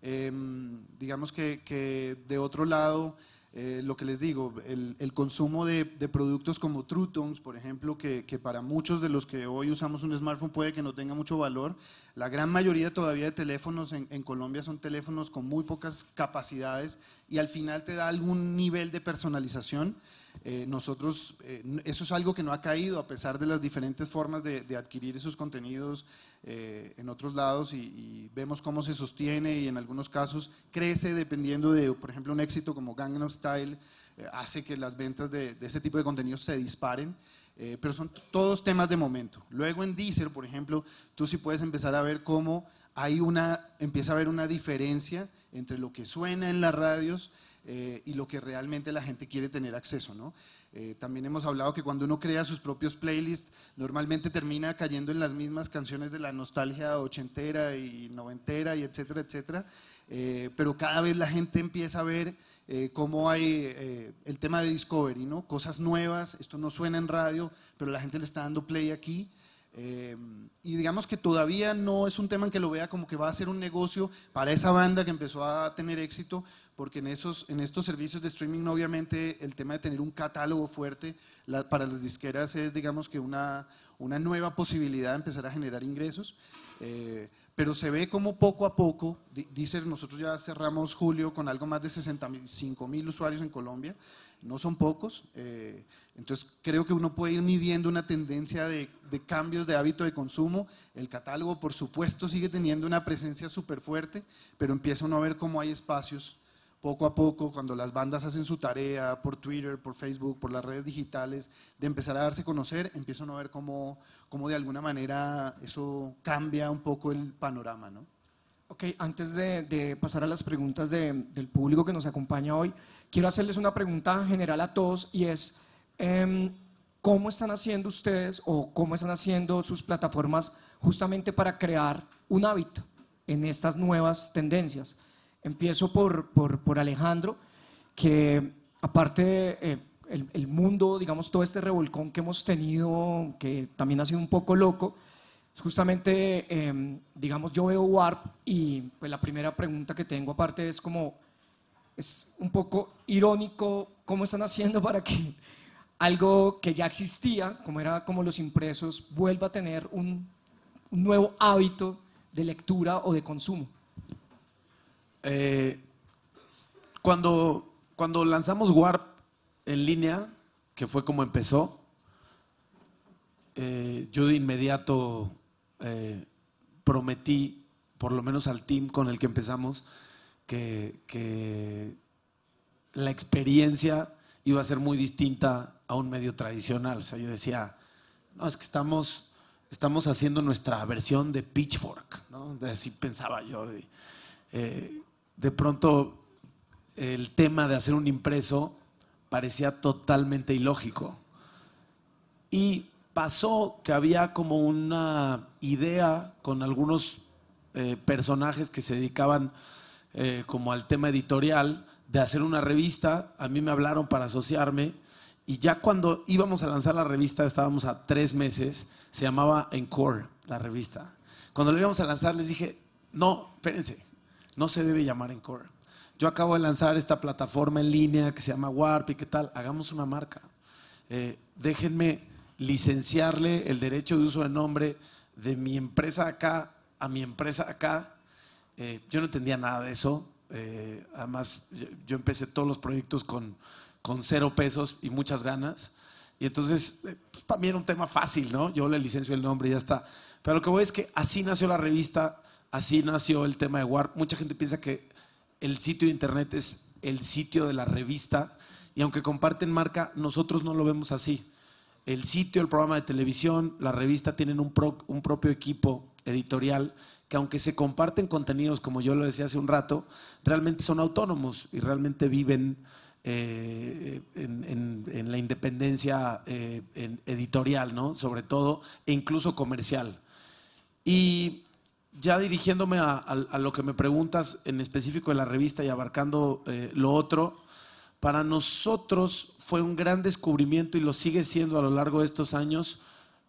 Em, digamos que, que de otro lado eh, lo que les digo, el, consumo de, productos como Tones, por ejemplo, que, para muchos de los que hoy usamos un smartphone puede que no tenga mucho valor. La gran mayoría todavía de teléfonos en Colombia son teléfonos con muy pocas capacidades y al final te da algún nivel de personalización eh, nosotros, eh, eso es algo que no ha caído a pesar de las diferentes formas de, adquirir esos contenidos eh, en otros lados y, vemos cómo se sostiene y en algunos casos crece dependiendo de, por ejemplo, un éxito como Gangnam Style, hace que las ventas de, ese tipo de contenidos se disparen. pero son todos temas de momento. Luego en Deezer, por ejemplo, tú sí puedes empezar a ver cómo hay una, empieza a ver una diferencia entre lo que suena en las radios eh, y lo que realmente la gente quiere tener acceso. ¿no? Eh, también hemos hablado que cuando uno crea sus propios playlists, normalmente termina cayendo en las mismas canciones de la nostalgia ochentera y noventera y etcétera, etcétera. Eh, pero cada vez la gente empieza a ver cómo hay el tema de Discovery, ¿no? Cosas nuevas, esto no suena en radio, pero la gente le está dando play aquí. y digamos que todavía no es un tema en que lo vea como que va a ser un negocio para esa banda que empezó a tener éxito, porque en, esos, en estos servicios de streaming obviamente el tema de tener un catálogo fuerte para las disqueras es digamos que una, una nueva posibilidad de empezar a generar ingresos. Eh, pero se ve como poco a poco, dice, nosotros ya cerramos julio con algo más de 65 mil usuarios en Colombia, no son pocos, eh, entonces creo que uno puede ir midiendo una tendencia de, de, cambios de hábito de consumo, el catálogo por supuesto sigue teniendo una presencia súper fuerte, pero empieza uno a ver cómo hay espacios poco a poco, cuando las bandas hacen su tarea por Twitter, por Facebook, por las redes digitales, de empezar a darse a conocer, empiezan a ver cómo, de alguna manera eso cambia un poco el panorama, ¿no? Ok, antes de, pasar a las preguntas del público que nos acompaña hoy, quiero hacerles una pregunta general a todos y es, em, ¿cómo están haciendo ustedes o cómo están haciendo sus plataformas justamente para crear un hábito en estas nuevas tendencias? Empiezo por, Alejandro, que aparte eh, el, mundo, digamos, todo este revolcón que hemos tenido, que también ha sido un poco loco, justamente, em, digamos, yo veo Warp y pues la primera pregunta que tengo aparte es como, es un poco irónico cómo están haciendo para que algo que ya existía, como era como los impresos, vuelva a tener un nuevo hábito de lectura o de consumo. Eh, cuando, cuando lanzamos Warp en línea, que fue como empezó, eh, yo de inmediato eh, prometí, por lo menos al team con el que empezamos, que, la experiencia iba a ser muy distinta a un medio tradicional. O sea, yo decía, no, es que estamos, estamos haciendo nuestra versión de Pitchfork, ¿no? Así pensaba yo. y de pronto el tema de hacer un impreso parecía totalmente ilógico. Y pasó que había como una idea con algunos eh, personajes que se dedicaban eh, como al tema editorial de hacer una revista. A mí me hablaron para asociarme y ya cuando íbamos a lanzar la revista estábamos a tres meses. Se llamaba Encore la revista. Cuando la íbamos a lanzar les dije, no, espérense, no se debe llamar Encore. Yo acabo de lanzar esta plataforma en línea que se llama Warp y qué tal. Hagamos una marca. Eh, déjenme licenciarle el derecho de uso de nombre de mi empresa acá a mi empresa acá. Eh, yo no entendía nada de eso. Eh, además, yo, empecé todos los proyectos con, cero pesos y muchas ganas. Y entonces, pues, para mí era un tema fácil, ¿no? Yo le licencio el nombre y ya está. Pero lo que voy es que así nació la revista Así nació el tema de Warp. Mucha gente piensa que el sitio de internet es el sitio de la revista y aunque comparten marca, nosotros no lo vemos así. El sitio, el programa de televisión, la revista tienen un, un propio equipo editorial que aunque se comparten contenidos, como yo lo decía hace un rato, realmente son autónomos y realmente viven eh, en, la independencia eh, editorial, ¿no? Sobre todo, e incluso comercial. Y ya dirigiéndome a, lo que me preguntas en específico de la revista y abarcando eh, lo otro, para nosotros fue un gran descubrimiento y lo sigue siendo a lo largo de estos años,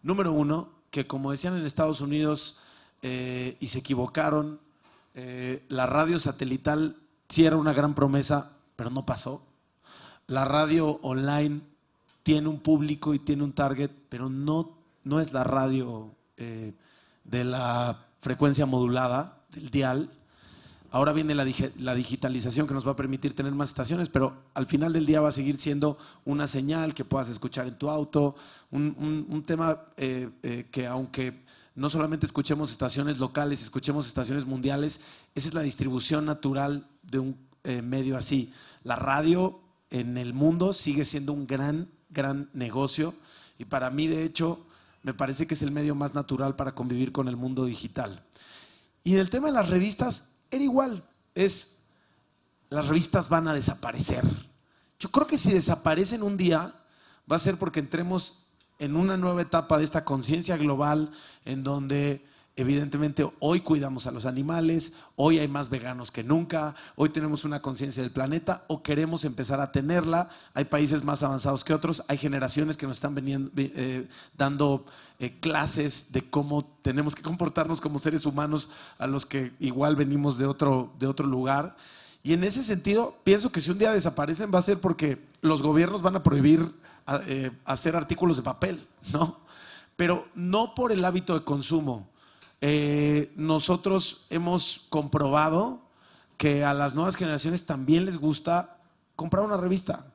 número uno, que como decían en Estados Unidos eh, y se equivocaron, eh, la radio satelital sí era una gran promesa, pero no pasó. La radio online tiene un público y tiene un target, pero no, no es la radio de la frecuencia modulada del dial. Ahora viene la, digitalización que nos va a permitir tener más estaciones, pero al final del día va a seguir siendo una señal que puedas escuchar en tu auto, un, tema eh, eh, que aunque no solamente escuchemos estaciones locales, escuchemos estaciones mundiales, esa es la distribución natural de un eh, medio así. La radio en el mundo sigue siendo un gran, gran negocio y para mí de hecho me parece que es el medio más natural para convivir con el mundo digital. Y en el tema de las revistas, era igual. Es, las revistas van a desaparecer. Yo creo que si desaparecen un día, va a ser porque entremos en una nueva etapa de esta conciencia global en donde Evidentemente, hoy cuidamos a los animales, hoy hay más veganos que nunca, hoy tenemos una conciencia del planeta o queremos empezar a tenerla. Hay países más avanzados que otros, hay generaciones que nos están eh, dando eh, clases de cómo tenemos que comportarnos como seres humanos a los que igual venimos de otro, de otro lugar. Y en ese sentido, pienso que si un día desaparecen va a ser porque los gobiernos van a prohibir eh, hacer artículos de papel, ¿no? Pero no por el hábito de consumo eh, nosotros hemos comprobado que a las nuevas generaciones también les gusta comprar una revista.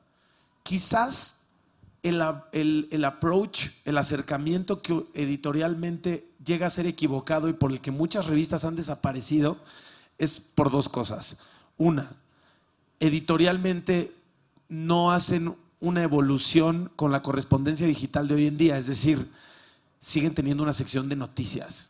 Quizás el, approach, el acercamiento que editorialmente llega a ser equivocado y por el que muchas revistas han desaparecido es por dos cosas. Una, editorialmente no hacen una evolución con la correspondencia digital de hoy en día, es decir, siguen teniendo una sección de noticias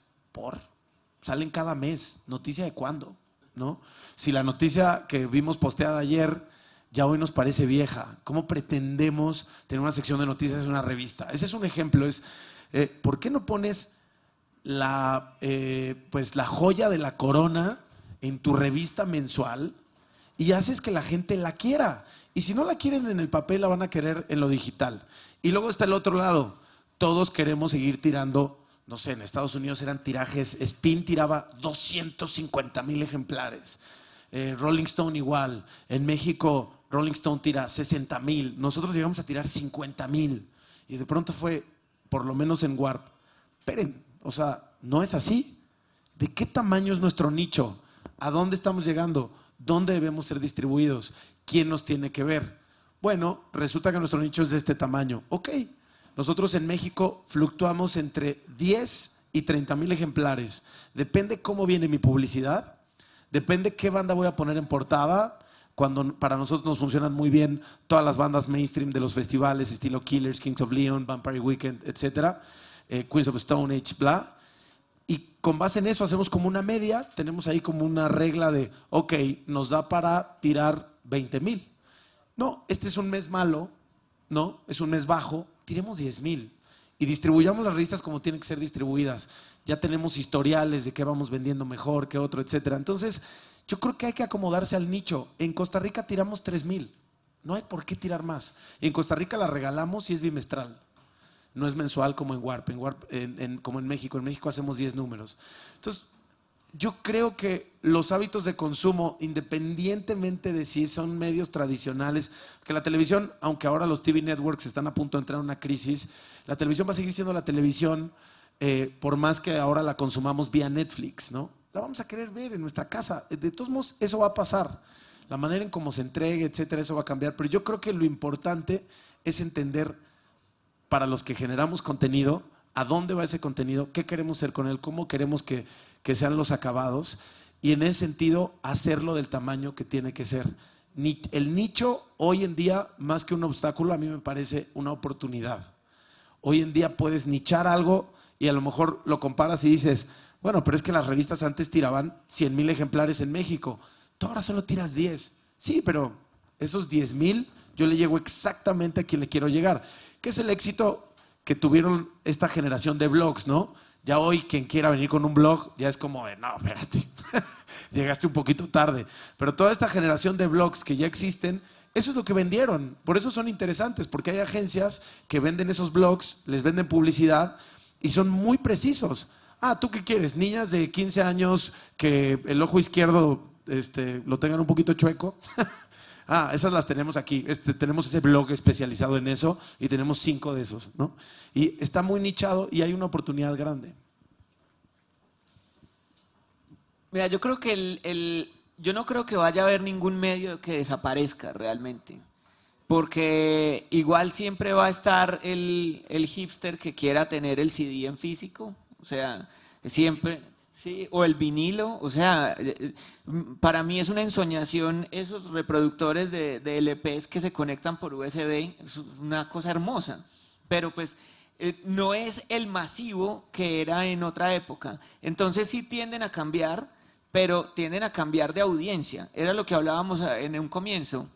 Salen cada mes. ¿Noticia de cuándo? ¿No? Si la noticia que vimos posteada ayer ya hoy nos parece vieja, ¿cómo pretendemos tener una sección de noticias en una revista? Ese es un ejemplo. Es, eh, ¿Por qué no pones la, eh, pues la joya de la corona en tu revista mensual y haces que la gente la quiera? Y si no la quieren en el papel, la van a querer en lo digital. Y luego está el otro lado. Todos queremos seguir tirando no sé, en Estados Unidos eran tirajes, Spin tiraba 250 mil ejemplares, eh, Rolling Stone igual, en México Rolling Stone tira 60 mil, nosotros llegamos a tirar 50 mil y de pronto fue, por lo menos en Warp, esperen, o sea, no es así. ¿De qué tamaño es nuestro nicho? ¿A dónde estamos llegando? ¿Dónde debemos ser distribuidos? ¿Quién nos tiene que ver? Bueno, resulta que nuestro nicho es de este tamaño. Ok, nosotros en México fluctuamos entre 10 y 30 mil ejemplares. Depende cómo viene mi publicidad, depende qué banda voy a poner en portada. Cuando para nosotros nos funcionan muy bien todas las bandas mainstream de los festivales, estilo Killers, Kings of Leon, Vampire Weekend, etc. Eh, Queens of Stone Age, Y con base en eso hacemos como una media, tenemos ahí como una regla de, ok, nos da para tirar 20 mil. No, este es un mes malo, ¿no? Es un mes bajo, tiremos 10 mil y distribuyamos las revistas como tienen que ser distribuidas. Ya tenemos historiales de qué vamos vendiendo mejor, qué otro, etcétera. Entonces, yo creo que hay que acomodarse al nicho. En Costa Rica tiramos 3 mil. No hay por qué tirar más. En Costa Rica la regalamos y es bimestral. No es mensual como en Warp, como en México. En México hacemos 10 números. Entonces, yo creo que los hábitos de consumo, independientemente de si son medios tradicionales, que la televisión, aunque ahora los TV networks están a punto de entrar en una crisis, la televisión va a seguir siendo la televisión, eh, por más que ahora la consumamos vía Netflix, ¿no? La vamos a querer ver en nuestra casa. De todos modos, eso va a pasar. La manera en cómo se entregue, etcétera, eso va a cambiar. Pero yo creo que lo importante es entender para los que generamos contenido a dónde va ese contenido, qué queremos hacer con él, cómo queremos que, sean los acabados y en ese sentido hacerlo del tamaño que tiene que ser. El nicho hoy en día, más que un obstáculo, a mí me parece una oportunidad. Hoy en día puedes nichar algo y a lo mejor lo comparas y dices, bueno, pero es que las revistas antes tiraban 100 mil ejemplares en México, tú ahora solo tiras 10. Sí, pero esos 10 mil yo le llego exactamente a quien le quiero llegar. ¿Qué es el éxito que tuvieron esta generación de blogs, ¿no? Ya hoy quien quiera venir con un blog ya es como, de, no, espérate, llegaste un poquito tarde. Pero toda esta generación de blogs que ya existen, eso es lo que vendieron. Por eso son interesantes, porque hay agencias que venden esos blogs, les venden publicidad y son muy precisos. Ah, ¿tú qué quieres? Niñas de 15 años que el ojo izquierdo este, lo tengan un poquito chueco. Ah, esas las tenemos aquí. Este, tenemos ese blog especializado en eso y tenemos cinco de esos, ¿no? Y está muy nichado y hay una oportunidad grande. Mira, yo creo que el, yo no creo que vaya a haber ningún medio que desaparezca realmente. Porque igual siempre va a estar el, el hipster que quiera tener el CD en físico. O sea, siempre, Sí, o el vinilo, o sea, eh, eh, mm, para mí es una ensoñación esos reproductores de, de LPs que se conectan por USB, una cosa hermosa, pero pues eh, no es el masivo que era en otra época. Entonces sí tienden a cambiar, pero tienden a cambiar de audiencia. Era lo que hablábamos en un comienzo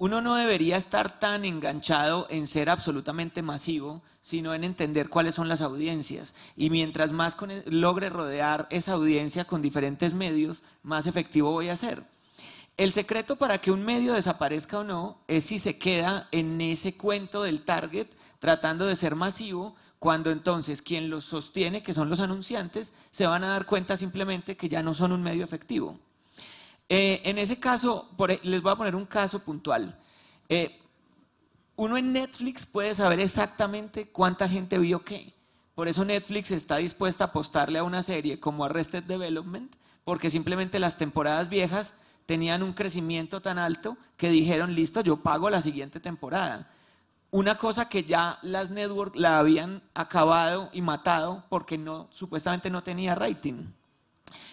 uno no debería estar tan enganchado en ser absolutamente masivo, sino en entender cuáles son las audiencias. Y mientras más e, logre rodear esa audiencia con diferentes medios, más efectivo voy a ser. El secreto para que un medio desaparezca o no es si se queda en ese cuento del target tratando de ser masivo, cuando entonces quien los sostiene, que son los anunciantes, se van a dar cuenta simplemente que ya no son un medio efectivo. Eh, en ese caso, e, les voy a poner un caso puntual. Eh, uno en Netflix puede saber exactamente cuánta gente vio qué. Por eso Netflix está dispuesta a apostarle a una serie como Arrested Development, porque simplemente las temporadas viejas tenían un crecimiento tan alto que dijeron, listo, yo pago la siguiente temporada. Una cosa que ya las networks la habían acabado y matado porque no, supuestamente no tenía rating.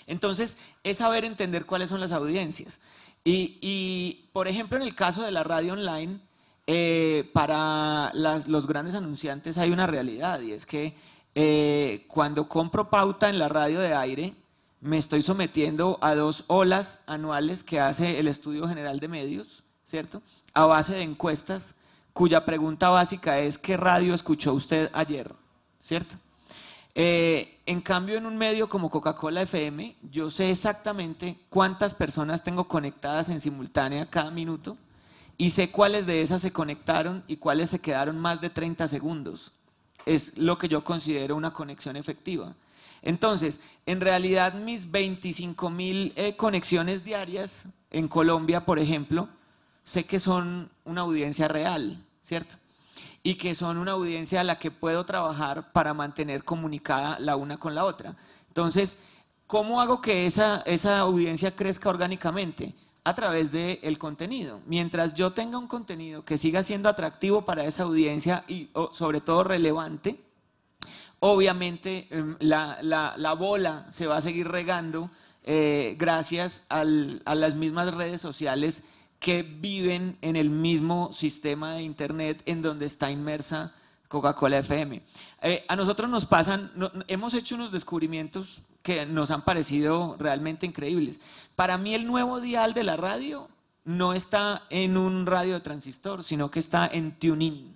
Entonces, es saber entender cuáles son las audiencias. Y, por ejemplo, en el caso de la radio online, eh, para los grandes anunciantes hay una realidad y es que eh, cuando compro pauta en la radio de aire, me estoy sometiendo a dos olas anuales que hace el Estudio General de Medios, ¿cierto? A base de encuestas cuya pregunta básica es ¿qué radio escuchó usted ayer? ¿Cierto? Eh, en cambio, en un medio como Coca-Cola FM, yo sé exactamente cuántas personas tengo conectadas en simultánea cada minuto y sé cuáles de esas se conectaron y cuáles se quedaron más de 30 segundos. Es lo que yo considero una conexión efectiva. Entonces, en realidad mis 25 mil eh, conexiones diarias en Colombia, por ejemplo, sé que son una audiencia real, ¿cierto? y que son una audiencia a la que puedo trabajar para mantener comunicada la una con la otra. Entonces, ¿cómo hago que esa, audiencia crezca orgánicamente? A través del contenido. Mientras yo tenga un contenido que siga siendo atractivo para esa audiencia y sobre todo relevante, obviamente em, la, bola se va a seguir regando eh, gracias a las mismas redes sociales que viven en el mismo sistema de Internet en donde está inmersa Coca-Cola FM. Eh, a nosotros nos pasan, hemos hecho unos descubrimientos que nos han parecido realmente increíbles. Para mí el nuevo dial de la radio no está en un radio de transistor, sino que está en tuning.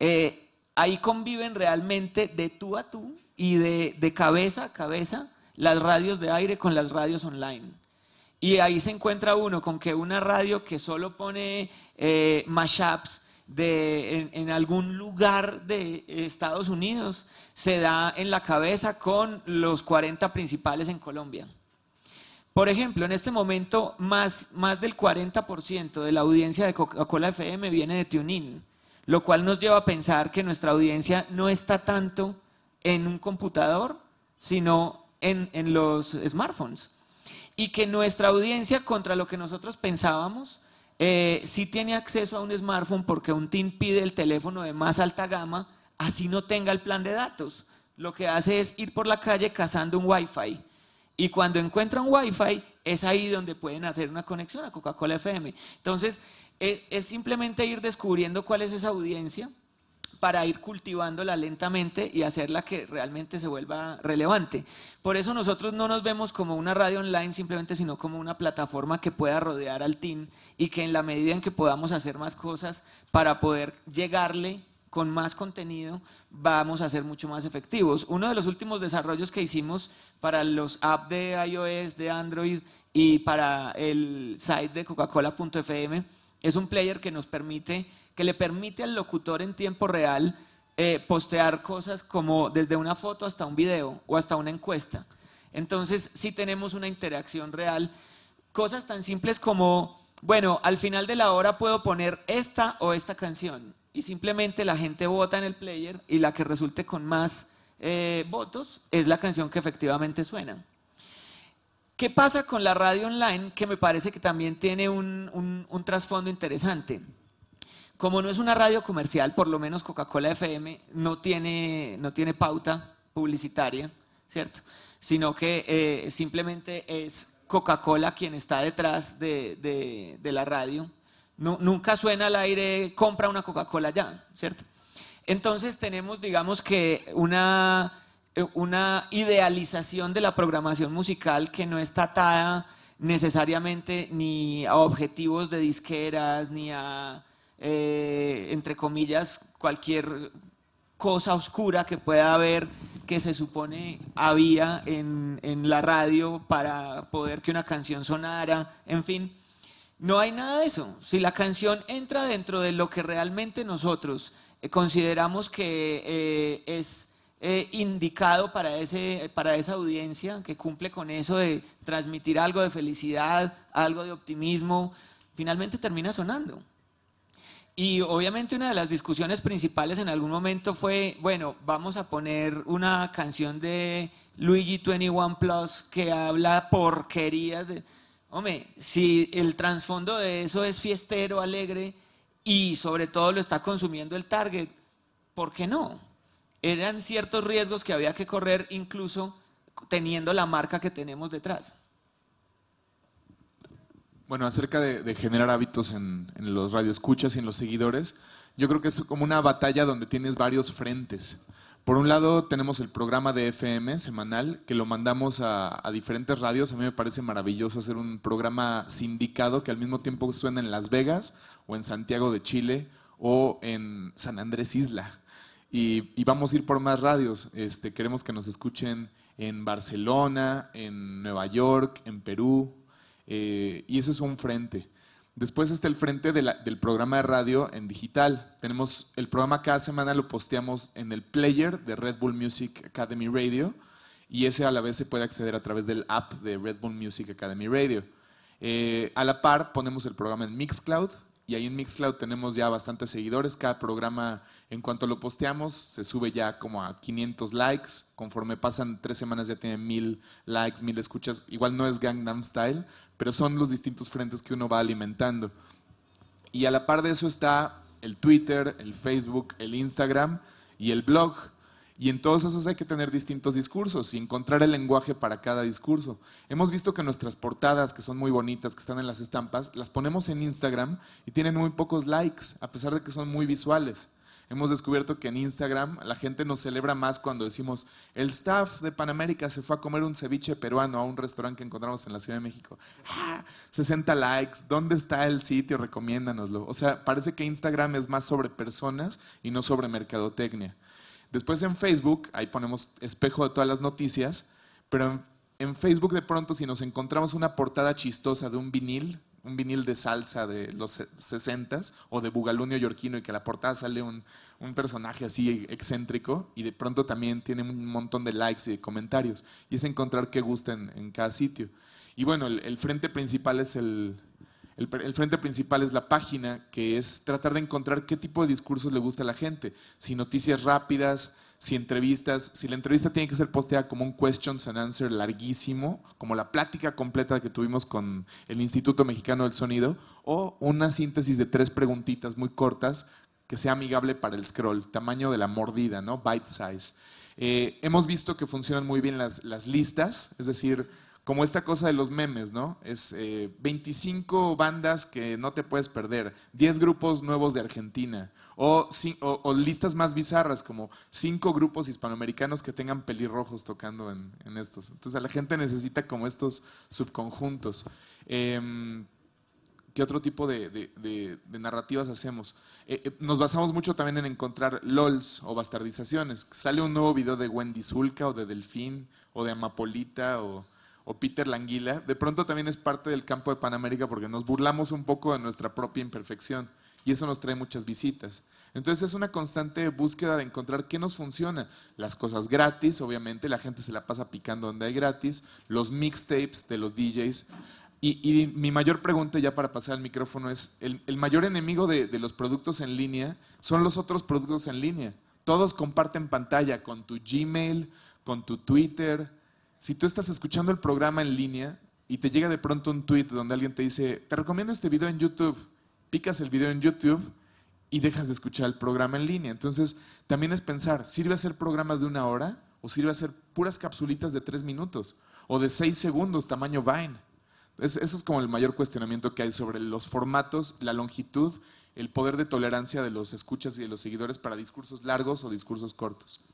Eh, ahí conviven realmente de tú a tú y de cabeza a cabeza las radios de aire con las radios online. Y ahí se encuentra uno con que una radio que solo pone eh, mashups de, en, algún lugar de Estados Unidos se da en la cabeza con los 40 principales en Colombia. Por ejemplo, en este momento más, más del 40% de la audiencia de Coca-Cola FM viene de TuneIn, lo cual nos lleva a pensar que nuestra audiencia no está tanto en un computador, sino en, en los smartphones y que nuestra audiencia, contra lo que nosotros pensábamos, si eh, sí tiene acceso a un smartphone porque un team pide el teléfono de más alta gama, así no tenga el plan de datos. Lo que hace es ir por la calle cazando un Wi-Fi. Y cuando un Wi-Fi, es ahí donde pueden hacer una conexión a Coca-Cola FM. Entonces, es simplemente ir descubriendo cuál es esa audiencia, para ir cultivándola lentamente y hacerla que realmente se vuelva relevante. Por eso nosotros no nos vemos como una radio online simplemente, sino como una plataforma que pueda rodear al team y que en la medida en que podamos hacer más cosas para poder llegarle con más contenido vamos a ser mucho más efectivos. Uno de los últimos desarrollos que hicimos para los apps de iOS, de Android y para el site de Coca-Cola.fm es un player que nos permite, que le permite al locutor en tiempo real eh, postear cosas como desde una foto hasta un video o hasta una encuesta. Entonces, si tenemos una interacción real. Cosas tan simples como, bueno, al final de la hora puedo poner esta o esta canción. Y simplemente la gente vota en el player y la que resulte con más eh, votos es la canción que efectivamente suena. ¿Qué pasa con la radio online? Que me parece que también tiene un, trasfondo interesante. Como no es una radio comercial, por lo menos Coca-Cola FM no tiene, no tiene pauta publicitaria, ¿cierto? Sino que eh, simplemente es Coca-Cola quien está detrás de, la radio. nunca suena al aire, compra una Coca-Cola ya, ¿cierto? Entonces tenemos, digamos que, una eh, una idealización de la programación musical que no está atada necesariamente ni a objetivos de disqueras, ni a, eh, entre comillas, cualquier cosa oscura que pueda haber que se supone había en, la radio para poder que una canción sonara, en fin. No hay nada de eso. Si la canción entra dentro de lo que realmente nosotros eh, consideramos que es eh, indicado para, ese, para esa audiencia que cumple con eso de transmitir algo de felicidad, algo de optimismo, finalmente termina sonando. Y obviamente una de las discusiones principales en algún momento fue, bueno, vamos a poner una canción de Luigi 21 Plus que habla porquerías. De... Hombre, si el trasfondo de eso es fiestero, alegre y sobre todo lo está consumiendo el target, ¿por qué no? eran ciertos riesgos que había que correr incluso teniendo la marca que tenemos detrás. Bueno, acerca de, generar hábitos en, los radioescuchas y en los seguidores, yo creo que es como una batalla donde tienes varios frentes. Por un lado, tenemos el programa de FM semanal, que lo mandamos a, a diferentes radios. A mí me parece maravilloso hacer un programa sindicado que al mismo tiempo suena en Las Vegas o en Santiago de Chile o en San Andrés Isla. Y, vamos a ir por más radios. Este, queremos que nos escuchen en Barcelona, en Nueva York, en Perú. Eh, y eso es un frente. Después está el frente del programa de radio en digital. Tenemos el programa cada semana, lo posteamos en el player de Red Bull Music Academy Radio y ese a la vez se puede acceder a través del app de Red Bull Music Academy Radio. Eh, a la par ponemos el programa en Mixcloud y ahí en Mixcloud tenemos ya bastantes seguidores. Cada programa, en cuanto lo posteamos, se sube ya como a 500 likes. Conforme pasan tres semanas ya tiene mil likes, mil escuchas. Igual no es Gangnam Style, pero son los distintos frentes que uno va alimentando. Y a la par de eso está el Twitter, el Facebook, el Instagram y el blog y en todos esos hay que tener distintos discursos y encontrar el lenguaje para cada discurso. Hemos visto que nuestras portadas, que son muy bonitas, que están en las estampas, las ponemos en Instagram y tienen muy pocos likes, a pesar de que son muy visuales. Hemos descubierto que en Instagram la gente nos celebra más cuando decimos, el staff de Panamérica se fue a comer un ceviche peruano a un restaurante que encontramos en la Ciudad de México. ¡Ah! 60 likes, ¿dónde está el sitio? Recomiéndanoslo. O sea, parece que Instagram es más sobre personas y no sobre mercadotecnia. Después en Facebook, ahí ponemos espejo de todas las noticias, pero en, Facebook de pronto si nos encontramos una portada chistosa de un vinil, un vinil de salsa de los 60 o de Bugalú neoyorquino y que la portada sale un, personaje así excéntrico y de pronto también tiene un montón de likes y de comentarios. Y es encontrar qué gusta en, cada sitio. Y bueno, el frente principal es el, el, frente principal es la página, que es tratar de encontrar qué tipo de discursos le gusta a la gente. Si noticias rápidas, si entrevistas, si la entrevista tiene que ser posteada como un questions and answer larguísimo, como la plática completa que tuvimos con el Instituto Mexicano del Sonido, o una síntesis de tres preguntitas muy cortas que sea amigable para el scroll, tamaño de la mordida, ¿no? Bite size. Eh, hemos visto que funcionan muy bien las listas, es decir, como esta cosa de los memes, ¿no? Es 25 eh, bandas que no te puedes perder, 10 grupos nuevos de Argentina, o, listas más bizarras, como 5 grupos hispanoamericanos que tengan pelirrojos tocando en, estos. Entonces, la gente necesita como estos subconjuntos. Em, ¿Qué otro tipo de, narrativas hacemos? Eh, eh, nos basamos mucho también en encontrar LOLs o bastardizaciones. Sale un nuevo video de Wendy Zulka o de Delfín o de Amapolita o o Peter Languila, de pronto también es parte del campo de Panamérica porque nos burlamos un poco de nuestra propia imperfección y eso nos trae muchas visitas. Entonces es una constante búsqueda de encontrar qué nos funciona. Las cosas gratis, obviamente, la gente se la pasa picando donde hay gratis, los mixtapes de los DJs. Y, mi mayor pregunta ya para pasar al micrófono es, el, mayor enemigo de los productos en línea son los otros productos en línea. Todos comparten pantalla con tu Gmail, con tu Twitter, si tú estás escuchando el programa en línea y te llega de pronto un tweet donde alguien te dice, te recomiendo este video en YouTube, picas el video en YouTube y dejas de escuchar el programa en línea. Entonces, también es pensar, ¿sirve hacer programas de una hora o sirve hacer puras capsulitas de tres minutos o de seis segundos, tamaño Vine? Entonces, eso es como el mayor cuestionamiento que hay sobre los formatos, la longitud, el poder de tolerancia de los escuchas y de los seguidores para discursos largos o discursos cortos.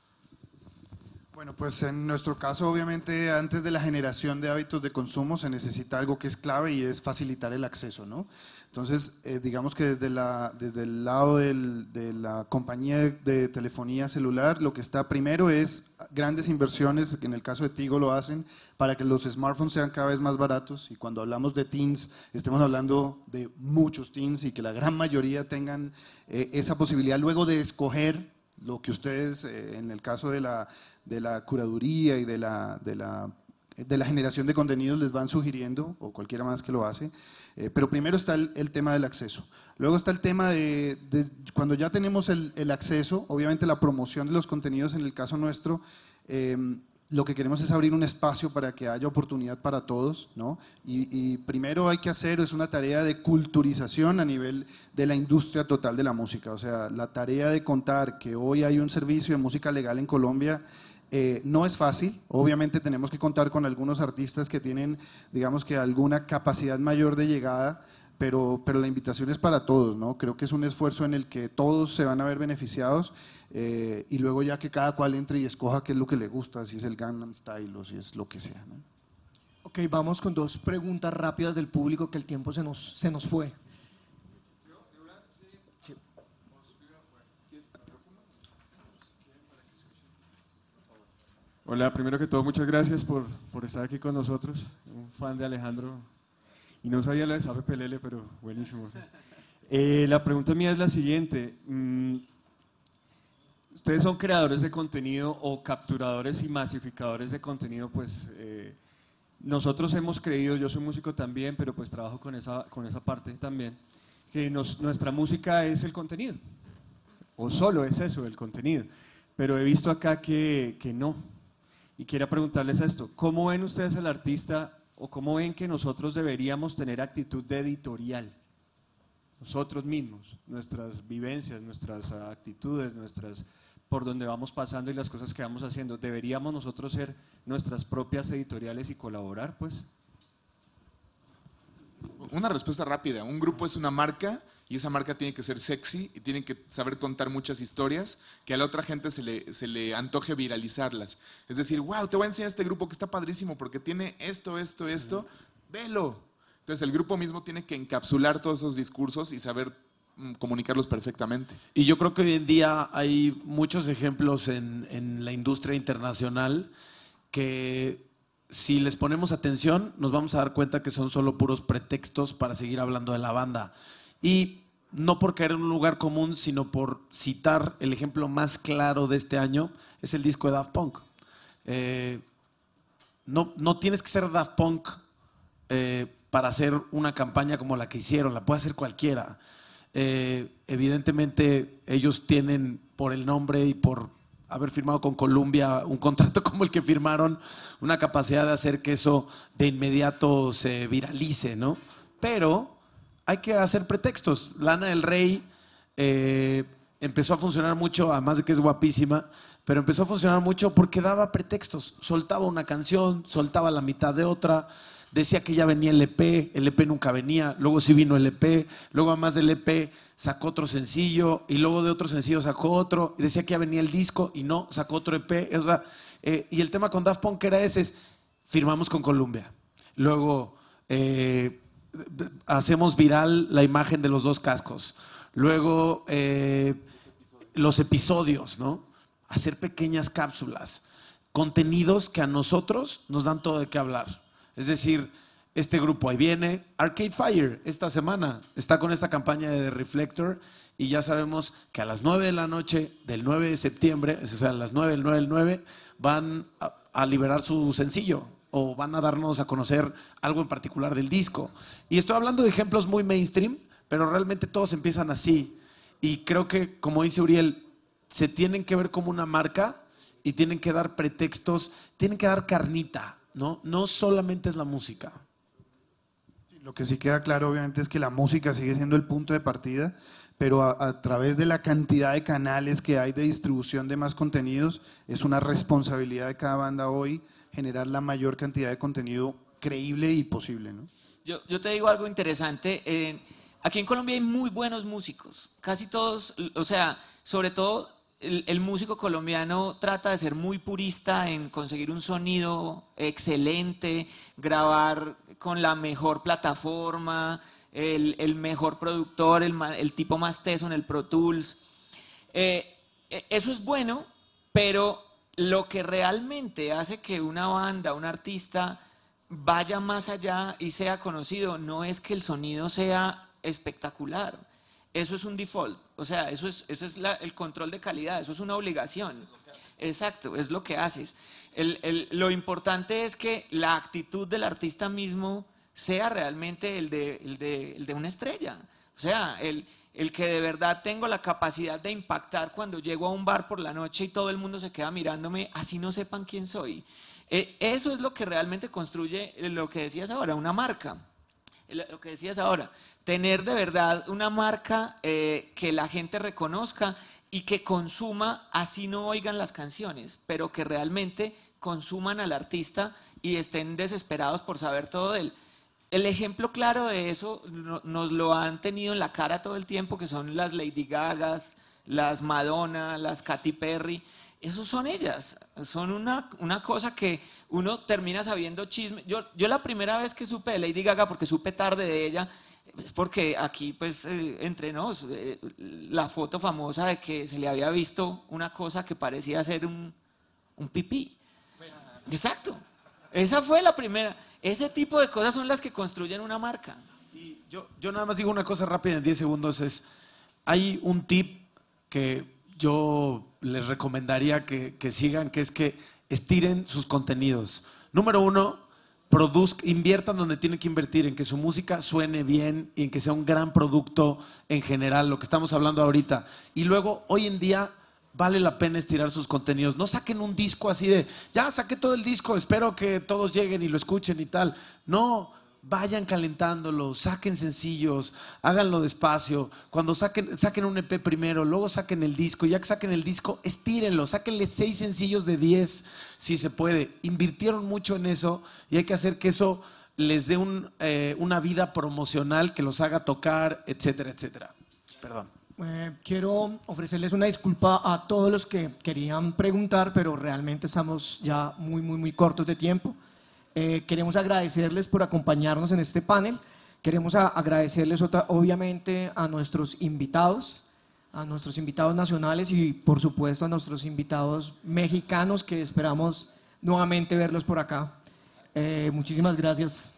Bueno, pues en nuestro caso, obviamente, antes de la generación de hábitos de consumo se necesita algo que es clave y es facilitar el acceso, ¿no? Entonces, eh, digamos que desde, la, desde el lado de la compañía de, telefonía celular, lo que está primero es grandes inversiones, que en el caso de Tigo lo hacen, para que los smartphones sean cada vez más baratos. Y cuando hablamos de teens, estemos hablando de muchos teens y que la gran mayoría tengan eh, esa posibilidad luego de escoger lo que ustedes, eh, en el caso de la, de la curaduría y de la, de la, de, la, generación de contenidos, les van sugiriendo, o cualquiera más que lo hace. Eh, pero primero está el, tema del acceso. Luego está el tema de, cuando ya tenemos el, acceso, obviamente la promoción de los contenidos, en el caso nuestro, eh, lo que queremos es abrir un espacio para que haya oportunidad para todos, ¿no? Y, primero hay que hacer, es una tarea de culturización a nivel de la industria total de la música, o sea, la tarea de contar que hoy hay un servicio de música legal en Colombia. Eh, no es fácil, obviamente tenemos que contar con algunos artistas que tienen, digamos que alguna capacidad mayor de llegada, pero, pero la invitación es para todos, ¿no? Creo que es un esfuerzo en el que todos se van a ver beneficiados eh, y luego ya que cada cual entre y escoja qué es lo que le gusta, si es el Gangnam Style o si es lo que sea. Ok, vamos con dos preguntas rápidas del público que el tiempo se nos, se nos fue. Hola, primero que todo, muchas gracias por, por estar aquí con nosotros. Un fan de Alejandro. Y no sabía lo de Sabe Pelele, pero buenísimo. Eh, la pregunta mía es la siguiente. Mm, ustedes son creadores de contenido o capturadores y masificadores de contenido, pues eh, nosotros hemos creído, yo soy músico también, pero pues trabajo con esa, con esa parte también, que nuestra música es el contenido, o solo es eso, el contenido. Pero he visto acá que, que no. Y quiero preguntarles esto, ¿cómo ven ustedes al artista o cómo ven que nosotros deberíamos tener actitud de editorial? nosotros mismos, nuestras vivencias, nuestras actitudes, nuestras por donde vamos pasando y las cosas que vamos haciendo. ¿Deberíamos nosotros ser nuestras propias editoriales y colaborar, pues? Una respuesta rápida. Un grupo es una marca y esa marca tiene que ser sexy y tiene que saber contar muchas historias que a la otra gente se le, se le antoje viralizarlas. Es decir, wow, te voy a enseñar este grupo que está padrísimo porque tiene esto, esto, esto, velo. Entonces el grupo mismo tiene que encapsular todos esos discursos y saber Mm, comunicarlos perfectamente. Y yo creo que hoy en día hay muchos ejemplos en, en la industria internacional que si les ponemos atención nos vamos a dar cuenta que son solo puros pretextos para seguir hablando de la banda. Y no por caer en un lugar común, sino por citar el ejemplo más claro de este año, es el disco de Daft Punk. Eh, no, no, tienes que ser Daft Punk eh, para hacer una campaña como la que hicieron, la puede hacer cualquiera. Eh, evidentemente ellos tienen por el nombre y por haber firmado con Colombia un contrato como el que firmaron, una capacidad de hacer que eso de inmediato se viralice, ¿no? Pero hay que hacer pretextos. Lana del Rey eh, empezó a funcionar mucho, además de que es guapísima, pero empezó a funcionar mucho porque daba pretextos. Soltaba una canción, soltaba la mitad de otra decía que ya venía el EP, el EP nunca venía, luego sí vino el EP, luego además del EP sacó otro sencillo y luego de otro sencillo sacó otro, y decía que ya venía el disco y no, sacó otro EP. es eh, y el tema con Daft Punk era ese, firmamos con Columbia, luego eh, hacemos viral la imagen de los dos cascos, luego eh, los episodios, ¿no? Hacer pequeñas cápsulas, contenidos que a nosotros nos dan todo de qué hablar. Es decir, este grupo ahí viene. Arcade Fire esta semana está con esta campaña de Reflector y ya sabemos que a las 9 de la noche del 9 de septiembre, o sea, a las 9, del 9 del 9, van a liberar su sencillo o van a darnos a conocer algo en particular del disco. Y estoy hablando de ejemplos muy mainstream, pero realmente todos empiezan así. Y creo que, como dice Uriel, se tienen que ver como una marca y tienen que dar pretextos, tienen que dar carnita, ¿no? solamente es la música. Lo que sí queda claro, obviamente, es que la música sigue siendo el punto de partida, pero a, través de la cantidad de canales que hay de distribución de más contenidos, es una responsabilidad de cada banda hoy generar la mayor cantidad de contenido creíble y posible. Yo, te digo algo interesante. Eh, aquí en Colombia hay muy buenos músicos. Casi todos, o sea, sobre todo el, músico colombiano trata de ser muy purista en conseguir un sonido excelente, grabar con la mejor plataforma, el, mejor productor, el, tipo más teso en el Pro Tools. Eh, e, eso es bueno, pero lo que realmente hace que una banda, un artista vaya más allá y sea conocido no es que el sonido sea espectacular. Eso es un default o sea, eso es, el control de calidad, eso es una obligación. Exacto, es lo que haces. lo importante es que la actitud del artista mismo sea realmente el de, una estrella. O sea, el, que de verdad tengo la capacidad de impactar cuando llego a un bar por la noche y todo el mundo se queda mirándome, así no sepan quién soy. Eh, eso es lo que realmente construye lo que decías ahora, una marca. Lo que decías ahora, tener de verdad una marca eh, que la gente reconozca y que consuma, así no oigan las canciones, pero que realmente consuman al artista y estén desesperados por saber todo de él. El ejemplo claro de eso nos lo han tenido en la cara todo el tiempo, que son las Lady Gagas, las Madonna, las Katy Perry. Esos son ellas, son una, una cosa que uno termina sabiendo chisme. Yo, yo la primera vez que supe de Lady Gaga, porque supe tarde de ella, porque aquí, pues, eh, entre nos, eh, la foto famosa de que se le había visto una cosa que parecía ser un, un pipí. Exacto. Esa fue la primera. Ese tipo de cosas son las que construyen una marca. Y yo, yo nada más digo una cosa rápida en 10 segundos, es, hay un tip que yo les recomendaría que, que sigan, que es que estiren sus contenidos. Número uno, inviertan donde tienen que invertir, en que su música suene bien y en que sea un gran producto en general, lo que estamos hablando ahorita. Y luego, hoy en día, vale la pena estirar sus contenidos. No saquen un disco así de, ya saqué todo el disco, espero que todos lleguen y lo escuchen y tal. No, vayan calentándolo, saquen sencillos, háganlo despacio. Cuando saquen, saquen un EP primero, luego saquen el disco. Ya que saquen el disco, estírenlo, sáquenle seis sencillos de diez, si se puede. Invirtieron mucho en eso y hay que hacer que eso les dé eh, una vida promocional que los haga tocar, etcétera, etcétera. Perdón. Eh, quiero ofrecerles una disculpa a todos los que querían preguntar, pero realmente estamos ya muy, muy, muy cortos de tiempo. Eh, queremos agradecerles por acompañarnos en este panel. Queremos agradecerles otra, obviamente a nuestros invitados, a nuestros invitados nacionales y por supuesto a nuestros invitados mexicanos que esperamos nuevamente verlos por acá. Eh, muchísimas gracias.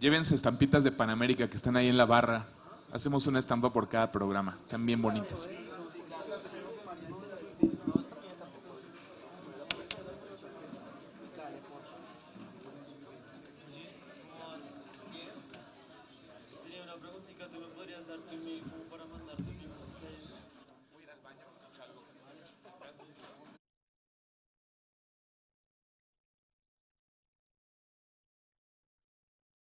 Llévense estampitas de Panamérica que están ahí en la barra. Hacemos una estampa por cada programa. Están bien bonitas.